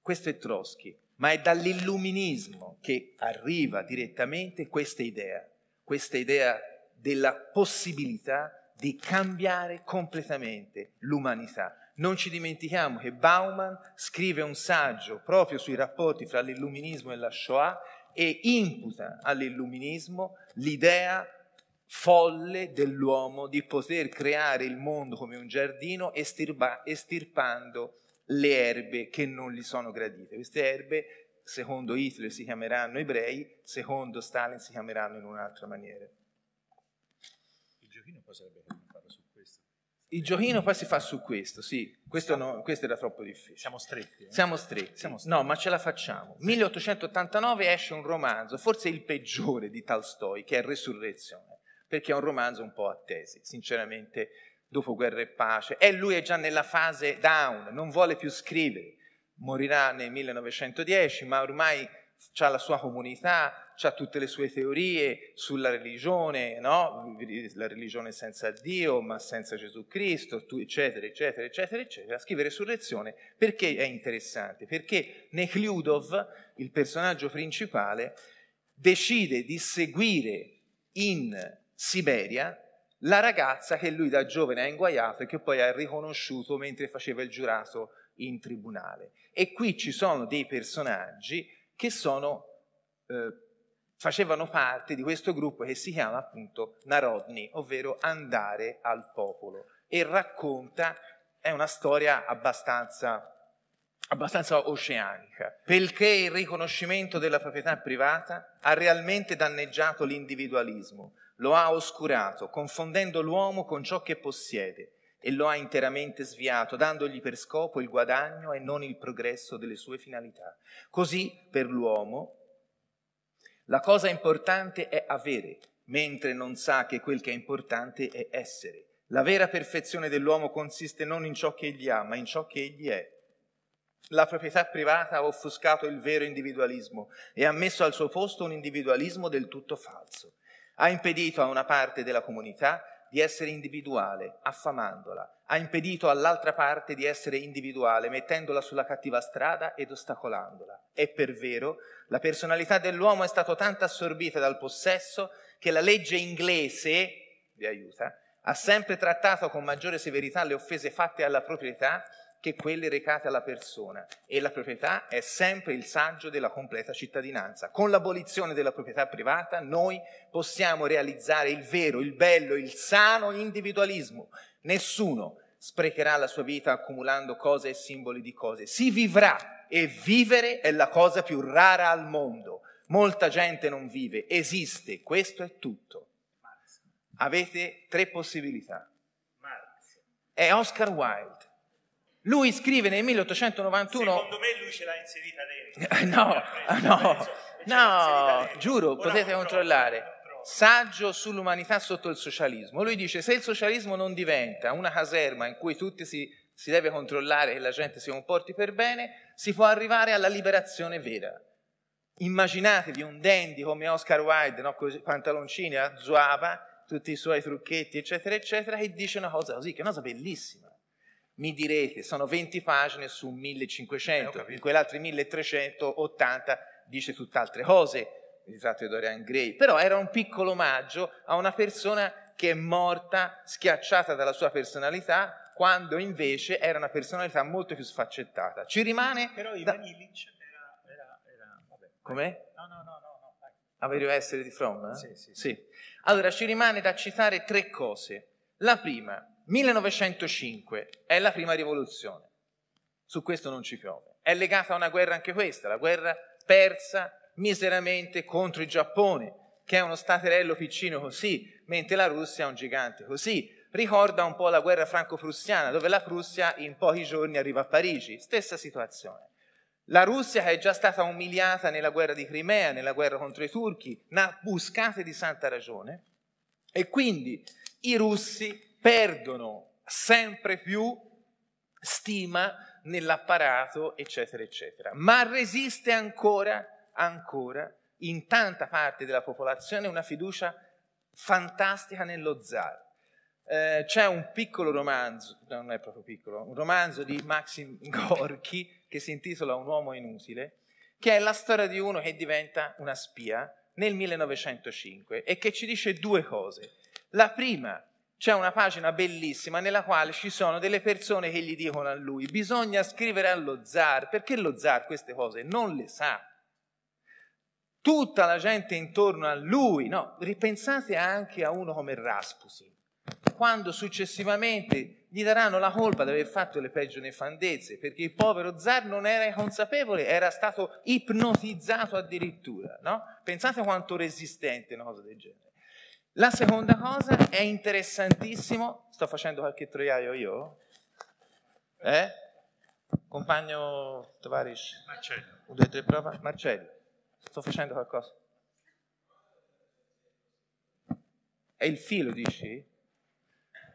questo è Trotsky, ma è dall'illuminismo che arriva direttamente questa idea questa idea della possibilità di cambiare completamente l'umanità. Non ci dimentichiamo che Bauman scrive un saggio proprio sui rapporti fra l'illuminismo e la Shoah e imputa all'illuminismo l'idea folle dell'uomo di poter creare il mondo come un giardino estirba, estirpando le erbe che non gli sono gradite. Queste erbe secondo Hitler si chiameranno ebrei, secondo Stalin si chiameranno in un'altra maniera. Il giochino poi sarebbe farlo su questo. Il giochino poi si fa su questo, sì, questo, no, questo era troppo difficile. Siamo stretti. Eh? Siamo, stretti. Siamo stretti. No, ma ce la facciamo. 1889 esce un romanzo, forse il peggiore di Tolstoi, che è Resurrezione, perché è un romanzo un po' a tesi, sinceramente, dopo guerra e pace. E lui è già nella fase down, non vuole più scrivere morirà nel 1910, ma ormai ha la sua comunità, ha tutte le sue teorie sulla religione, no? la religione senza Dio, ma senza Gesù Cristo, eccetera, eccetera, eccetera, eccetera. Scrive Resurrezione perché è interessante? Perché Nekhludov, il personaggio principale, decide di seguire in Siberia la ragazza che lui da giovane ha inguaiato e che poi ha riconosciuto mentre faceva il giurato in tribunale. E qui ci sono dei personaggi che sono, eh, facevano parte di questo gruppo che si chiama appunto Narodni, ovvero andare al popolo. E racconta, è una storia abbastanza abbastanza oceanica, perché il riconoscimento della proprietà privata ha realmente danneggiato l'individualismo, lo ha oscurato, confondendo l'uomo con ciò che possiede, e lo ha interamente sviato, dandogli per scopo il guadagno e non il progresso delle sue finalità. Così per l'uomo la cosa importante è avere, mentre non sa che quel che è importante è essere. La vera perfezione dell'uomo consiste non in ciò che egli ha, ma in ciò che egli è. La proprietà privata ha offuscato il vero individualismo e ha messo al suo posto un individualismo del tutto falso. Ha impedito a una parte della comunità di essere individuale, affamandola, ha impedito all'altra parte di essere individuale, mettendola sulla cattiva strada ed ostacolandola. È per vero, la personalità dell'uomo è stata tanto assorbita dal possesso che la legge inglese, vi aiuta, ha sempre trattato con maggiore severità le offese fatte alla proprietà che quelle recate alla persona e la proprietà è sempre il saggio della completa cittadinanza. Con l'abolizione della proprietà privata noi possiamo realizzare il vero, il bello, il sano individualismo. Nessuno sprecherà la sua vita accumulando cose e simboli di cose. Si vivrà e vivere è la cosa più rara al mondo. Molta gente non vive, esiste, questo è tutto. Avete tre possibilità. È Oscar Wilde lui scrive nel 1891... Secondo me lui ce l'ha inserita dentro. no, cioè, ah, no, no, giuro, potete controllare. Saggio sull'umanità sotto il socialismo. Lui dice se il socialismo non diventa una caserma in cui tutti si, si deve controllare e la gente si comporti per bene, si può arrivare alla liberazione vera. Immaginatevi un dandy come Oscar Wilde, no? pantaloncini a zuava, tutti i suoi trucchetti, eccetera, eccetera, e dice una cosa così, che è una cosa bellissima. Mi direte, sono 20 pagine su 1500, eh, in quell'altro 1380 dice tutt'altre cose il ritratto di Dorian Gray, però era un piccolo omaggio a una persona che è morta, schiacciata dalla sua personalità, quando invece era una personalità molto più sfaccettata. Ci rimane... Però Ivan da... Illich era... era, era vabbè. Com'è? No, no, no, no. no Aveva essere di From? Eh? Sì, sì, sì. Allora, ci rimane da citare tre cose. La prima, 1905 è la prima rivoluzione, su questo non ci piove. È legata a una guerra anche questa, la guerra persa miseramente contro il Giappone, che è uno staterello piccino così, mentre la Russia è un gigante così. Ricorda un po' la guerra franco-prussiana, dove la Prussia in pochi giorni arriva a Parigi, stessa situazione. La Russia che è già stata umiliata nella guerra di Crimea, nella guerra contro i turchi, na buscate di santa ragione, e quindi i russi perdono sempre più stima nell'apparato, eccetera, eccetera. Ma resiste ancora, ancora, in tanta parte della popolazione una fiducia fantastica nello zar. Eh, c'è un piccolo romanzo, non è proprio piccolo, un romanzo di Maxim Gorky che si intitola Un uomo inutile, che è la storia di uno che diventa una spia nel 1905 e che ci dice due cose. La prima, c'è una pagina bellissima nella quale ci sono delle persone che gli dicono a lui bisogna scrivere allo zar, perché lo zar queste cose non le sa. Tutta la gente intorno a lui, no? Ripensate anche a uno come Rasputin, quando successivamente gli daranno la colpa di aver fatto le peggio nefandezze, perché il povero zar non era consapevole, era stato ipnotizzato addirittura, no? Pensate quanto resistente una cosa del genere. La seconda cosa è interessantissimo, sto facendo qualche troiaio io, eh? compagno Tovarish, Marcello. Due, tre prova. Marcello, sto facendo qualcosa. È il filo, dici?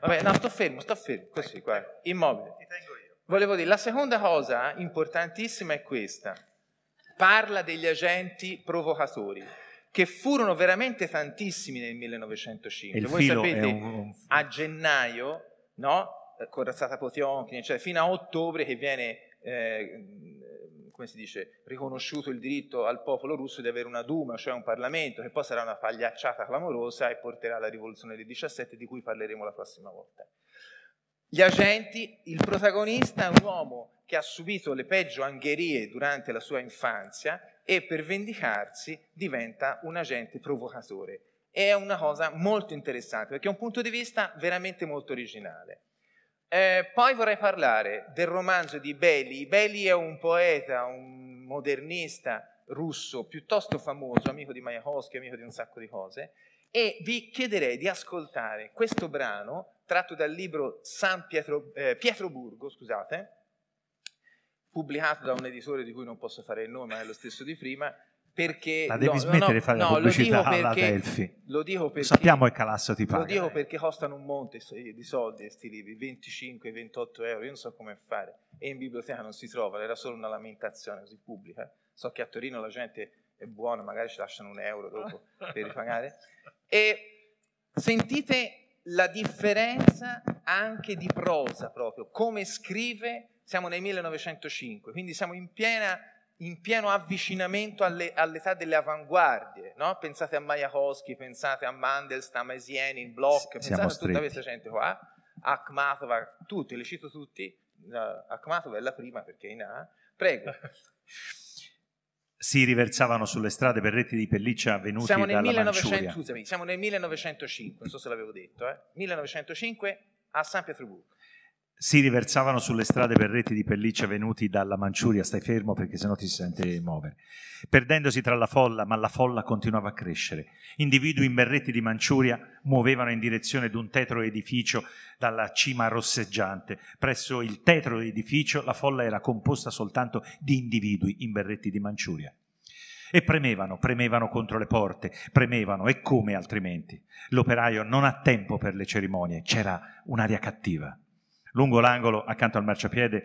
Vabbè, no, sto fermo, sto fermo, così, qua, immobile. Ti tengo io. Volevo dire, la seconda cosa importantissima è questa. Parla degli agenti provocatori che furono veramente tantissimi nel 1905. Il Voi sapete, un... a gennaio, no? Corazzata Potionkin, cioè fino a ottobre che viene, eh, come si dice, riconosciuto il diritto al popolo russo di avere una Duma, cioè un Parlamento, che poi sarà una pagliacciata clamorosa e porterà alla rivoluzione del 17, di cui parleremo la prossima volta. Gli agenti, il protagonista è un uomo che ha subito le peggio angherie durante la sua infanzia, e per vendicarsi diventa un agente provocatore. È una cosa molto interessante perché è un punto di vista veramente molto originale. Eh, poi vorrei parlare del romanzo di Beli. Beli è un poeta, un modernista russo piuttosto famoso, amico di Mayakovsky, amico di un sacco di cose, e vi chiederei di ascoltare questo brano tratto dal libro San Pietro, eh, Pietroburgo, scusate, pubblicato da un editore di cui non posso fare il nome, ma è lo stesso di prima, perché la devi no, smettere no, di fare no, la pubblicità perché, alla Delphi lo dico perché sappiamo che Calasso ti paga lo dico perché costano un monte di soldi questi libri 25-28 euro io non so come fare e in biblioteca non si trova era solo una lamentazione così pubblica so che a Torino la gente è buona magari ci lasciano un euro dopo per ripagare e sentite la differenza anche di prosa proprio come scrive siamo nel 1905, quindi siamo in, piena, in pieno avvicinamento alle, all'età delle avanguardie, no? Pensate a Majakowski, pensate a Mandelstam, a Zienin, Bloch, pensate siamo a tutta questa gente qua, Akhmatova, tutti, li cito tutti, uh, Akhmatova è la prima perché è in A, prego. si riversavano sulle strade per reti di pelliccia venuti siamo nel dalla Manciuria. Scusami, siamo nel 1905, non so se l'avevo detto, eh? 1905 a San Pietroburgo si riversavano sulle strade berretti di pelliccia venuti dalla Manciuria, stai fermo perché sennò ti si sente muovere, perdendosi tra la folla, ma la folla continuava a crescere. Individui in berretti di Manciuria muovevano in direzione un tetro edificio dalla cima rosseggiante. Presso il tetro edificio la folla era composta soltanto di individui in berretti di Manciuria. E premevano, premevano contro le porte, premevano, e come altrimenti? L'operaio non ha tempo per le cerimonie, c'era un'aria cattiva Lungo l'angolo, accanto al marciapiede,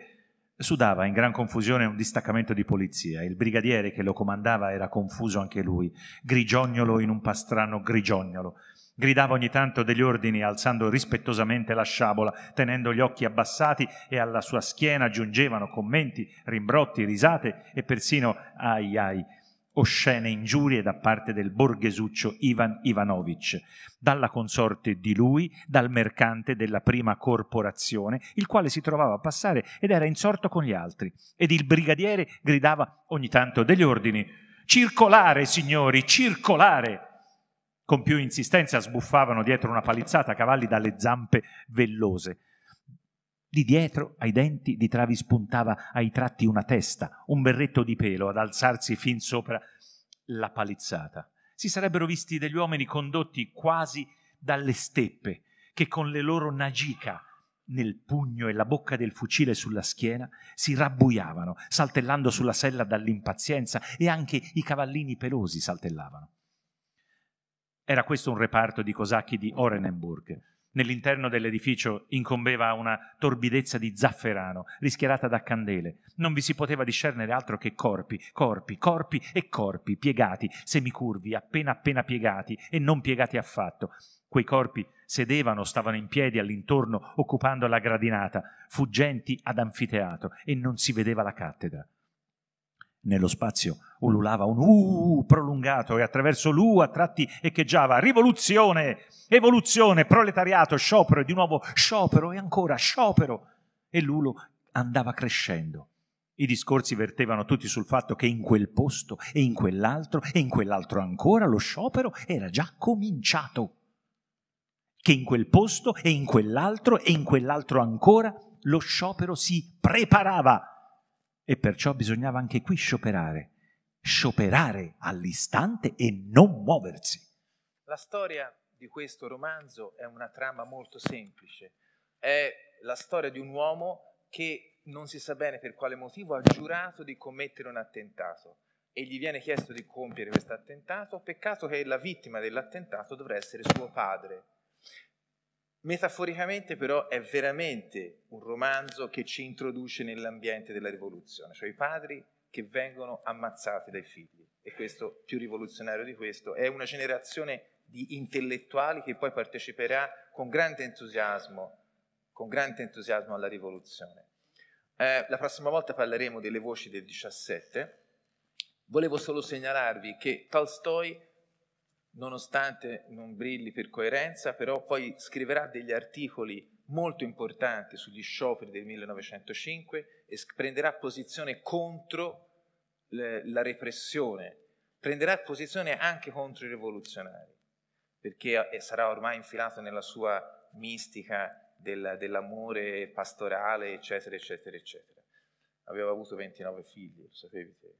sudava in gran confusione un distaccamento di polizia. Il brigadiere che lo comandava era confuso anche lui, grigiognolo in un pastrano grigiognolo. Gridava ogni tanto degli ordini, alzando rispettosamente la sciabola, tenendo gli occhi abbassati e alla sua schiena giungevano commenti, rimbrotti, risate e persino ai ai oscene ingiurie da parte del borghesuccio Ivan Ivanovic dalla consorte di lui, dal mercante della prima corporazione, il quale si trovava a passare ed era insorto con gli altri. Ed il brigadiere gridava ogni tanto degli ordini: Circolare, signori, circolare! Con più insistenza sbuffavano dietro una palizzata cavalli dalle zampe vellose. Di dietro, ai denti di Travi spuntava ai tratti una testa, un berretto di pelo ad alzarsi fin sopra la palizzata si sarebbero visti degli uomini condotti quasi dalle steppe, che con le loro nagica nel pugno e la bocca del fucile sulla schiena si rabbuiavano, saltellando sulla sella dall'impazienza e anche i cavallini pelosi saltellavano. Era questo un reparto di cosacchi di Orenenburg, Nell'interno dell'edificio incombeva una torbidezza di zafferano, rischiarata da candele. Non vi si poteva discernere altro che corpi, corpi, corpi e corpi, piegati, semicurvi, appena appena piegati e non piegati affatto. Quei corpi sedevano, stavano in piedi all'intorno, occupando la gradinata, fuggenti ad anfiteatro, e non si vedeva la cattedra. Nello spazio ululava un uh prolungato e attraverso l'u a tratti echeggiava rivoluzione, evoluzione, proletariato, sciopero e di nuovo sciopero e ancora sciopero. E l'ulo andava crescendo. I discorsi vertevano tutti sul fatto che in quel posto e in quell'altro e in quell'altro ancora lo sciopero era già cominciato. Che in quel posto e in quell'altro e in quell'altro ancora lo sciopero si preparava e perciò bisognava anche qui scioperare, scioperare all'istante e non muoversi. La storia di questo romanzo è una trama molto semplice, è la storia di un uomo che non si sa bene per quale motivo ha giurato di commettere un attentato e gli viene chiesto di compiere questo attentato, peccato che la vittima dell'attentato dovrà essere suo padre Metaforicamente però è veramente un romanzo che ci introduce nell'ambiente della rivoluzione, cioè i padri che vengono ammazzati dai figli. E questo, più rivoluzionario di questo, è una generazione di intellettuali che poi parteciperà con grande entusiasmo, con grande entusiasmo alla rivoluzione. Eh, la prossima volta parleremo delle voci del 17. Volevo solo segnalarvi che Tolstoi nonostante non brilli per coerenza, però poi scriverà degli articoli molto importanti sugli scioperi del 1905 e prenderà posizione contro le, la repressione, prenderà posizione anche contro i rivoluzionari, perché sarà ormai infilato nella sua mistica del, dell'amore pastorale, eccetera, eccetera, eccetera. Aveva avuto 29 figli, lo sapevi Che...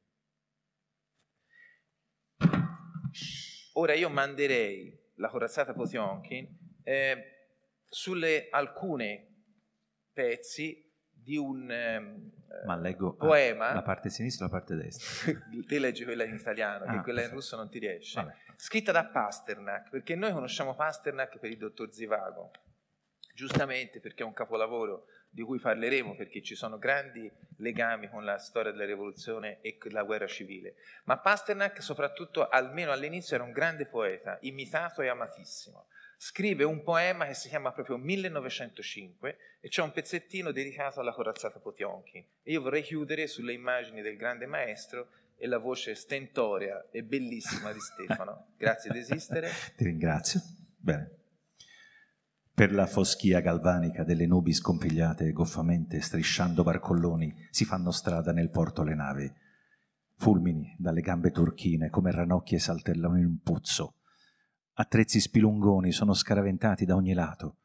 Ora io manderei la corazzata Potionkin eh, sulle alcune pezzi di un ehm, eh, Ma leggo poema. La parte sinistra e la parte destra. te leggi quella in italiano, ah, che quella in russo non ti riesce. Vabbè. Scritta da Pasternak, perché noi conosciamo Pasternak per il dottor Zivago, giustamente perché è un capolavoro di cui parleremo perché ci sono grandi legami con la storia della rivoluzione e la guerra civile. Ma Pasternak, soprattutto almeno all'inizio, era un grande poeta, imitato e amatissimo. Scrive un poema che si chiama proprio 1905 e c'è un pezzettino dedicato alla corazzata Potionchi. E io vorrei chiudere sulle immagini del grande maestro e la voce stentorea e bellissima di Stefano. Grazie di esistere. Ti ringrazio. Bene. Per la foschia galvanica delle nubi scompigliate, goffamente, strisciando barcolloni, si fanno strada nel porto le navi. Fulmini dalle gambe turchine, come ranocchie saltellano in un pozzo. Attrezzi spilungoni sono scaraventati da ogni lato.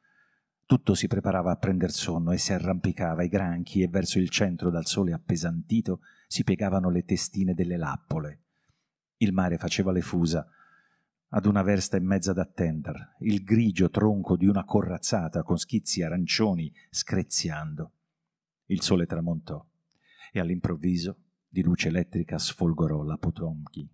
Tutto si preparava a prender sonno e si arrampicava ai granchi e verso il centro dal sole appesantito si piegavano le testine delle lappole. Il mare faceva le fusa, ad una versta e mezza d'attender, il grigio tronco di una corrazzata con schizzi arancioni screziando. Il sole tramontò e all'improvviso di luce elettrica sfolgorò la Potomkin.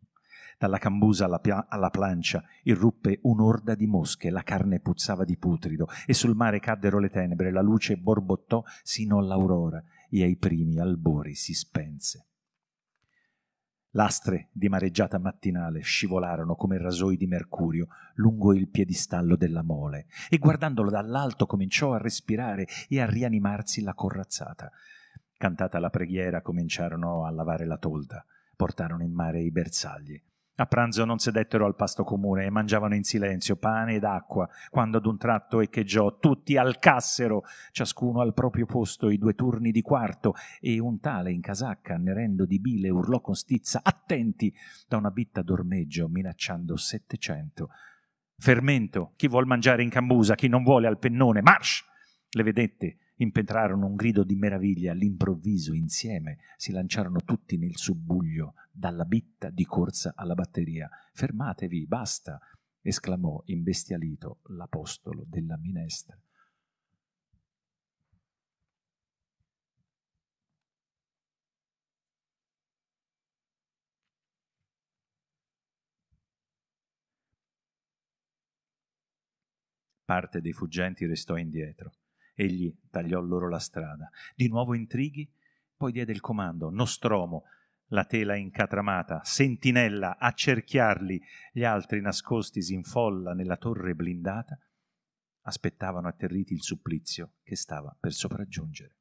Dalla cambusa alla, pia- alla plancia irruppe un'orda di mosche, la carne puzzava di putrido e sul mare caddero le tenebre, la luce borbottò sino all'aurora e ai primi albori si spense. Lastre di mareggiata mattinale scivolarono come rasoi di mercurio lungo il piedistallo della mole e guardandolo dall'alto cominciò a respirare e a rianimarsi la corazzata. Cantata la preghiera cominciarono a lavare la tolda, portarono in mare i bersagli. A pranzo non sedettero al pasto comune e mangiavano in silenzio pane ed acqua, quando ad un tratto echeggiò tutti al cassero, ciascuno al proprio posto, i due turni di quarto, e un tale in casacca, nerendo di bile, urlò con stizza attenti da una bitta d'ormeggio, minacciando settecento. Fermento, chi vuol mangiare in cambusa, chi non vuole al pennone, marsh! Le vedette Impetrarono un grido di meraviglia all'improvviso, insieme si lanciarono tutti nel subbuglio, dalla bitta di corsa alla batteria. Fermatevi, basta! esclamò imbestialito l'apostolo della minestra. Parte dei fuggenti restò indietro egli tagliò loro la strada. Di nuovo intrighi, poi diede il comando, Nostromo, la tela incatramata, sentinella, accerchiarli, gli altri nascostisi in folla nella torre blindata, aspettavano atterriti il supplizio che stava per sopraggiungere.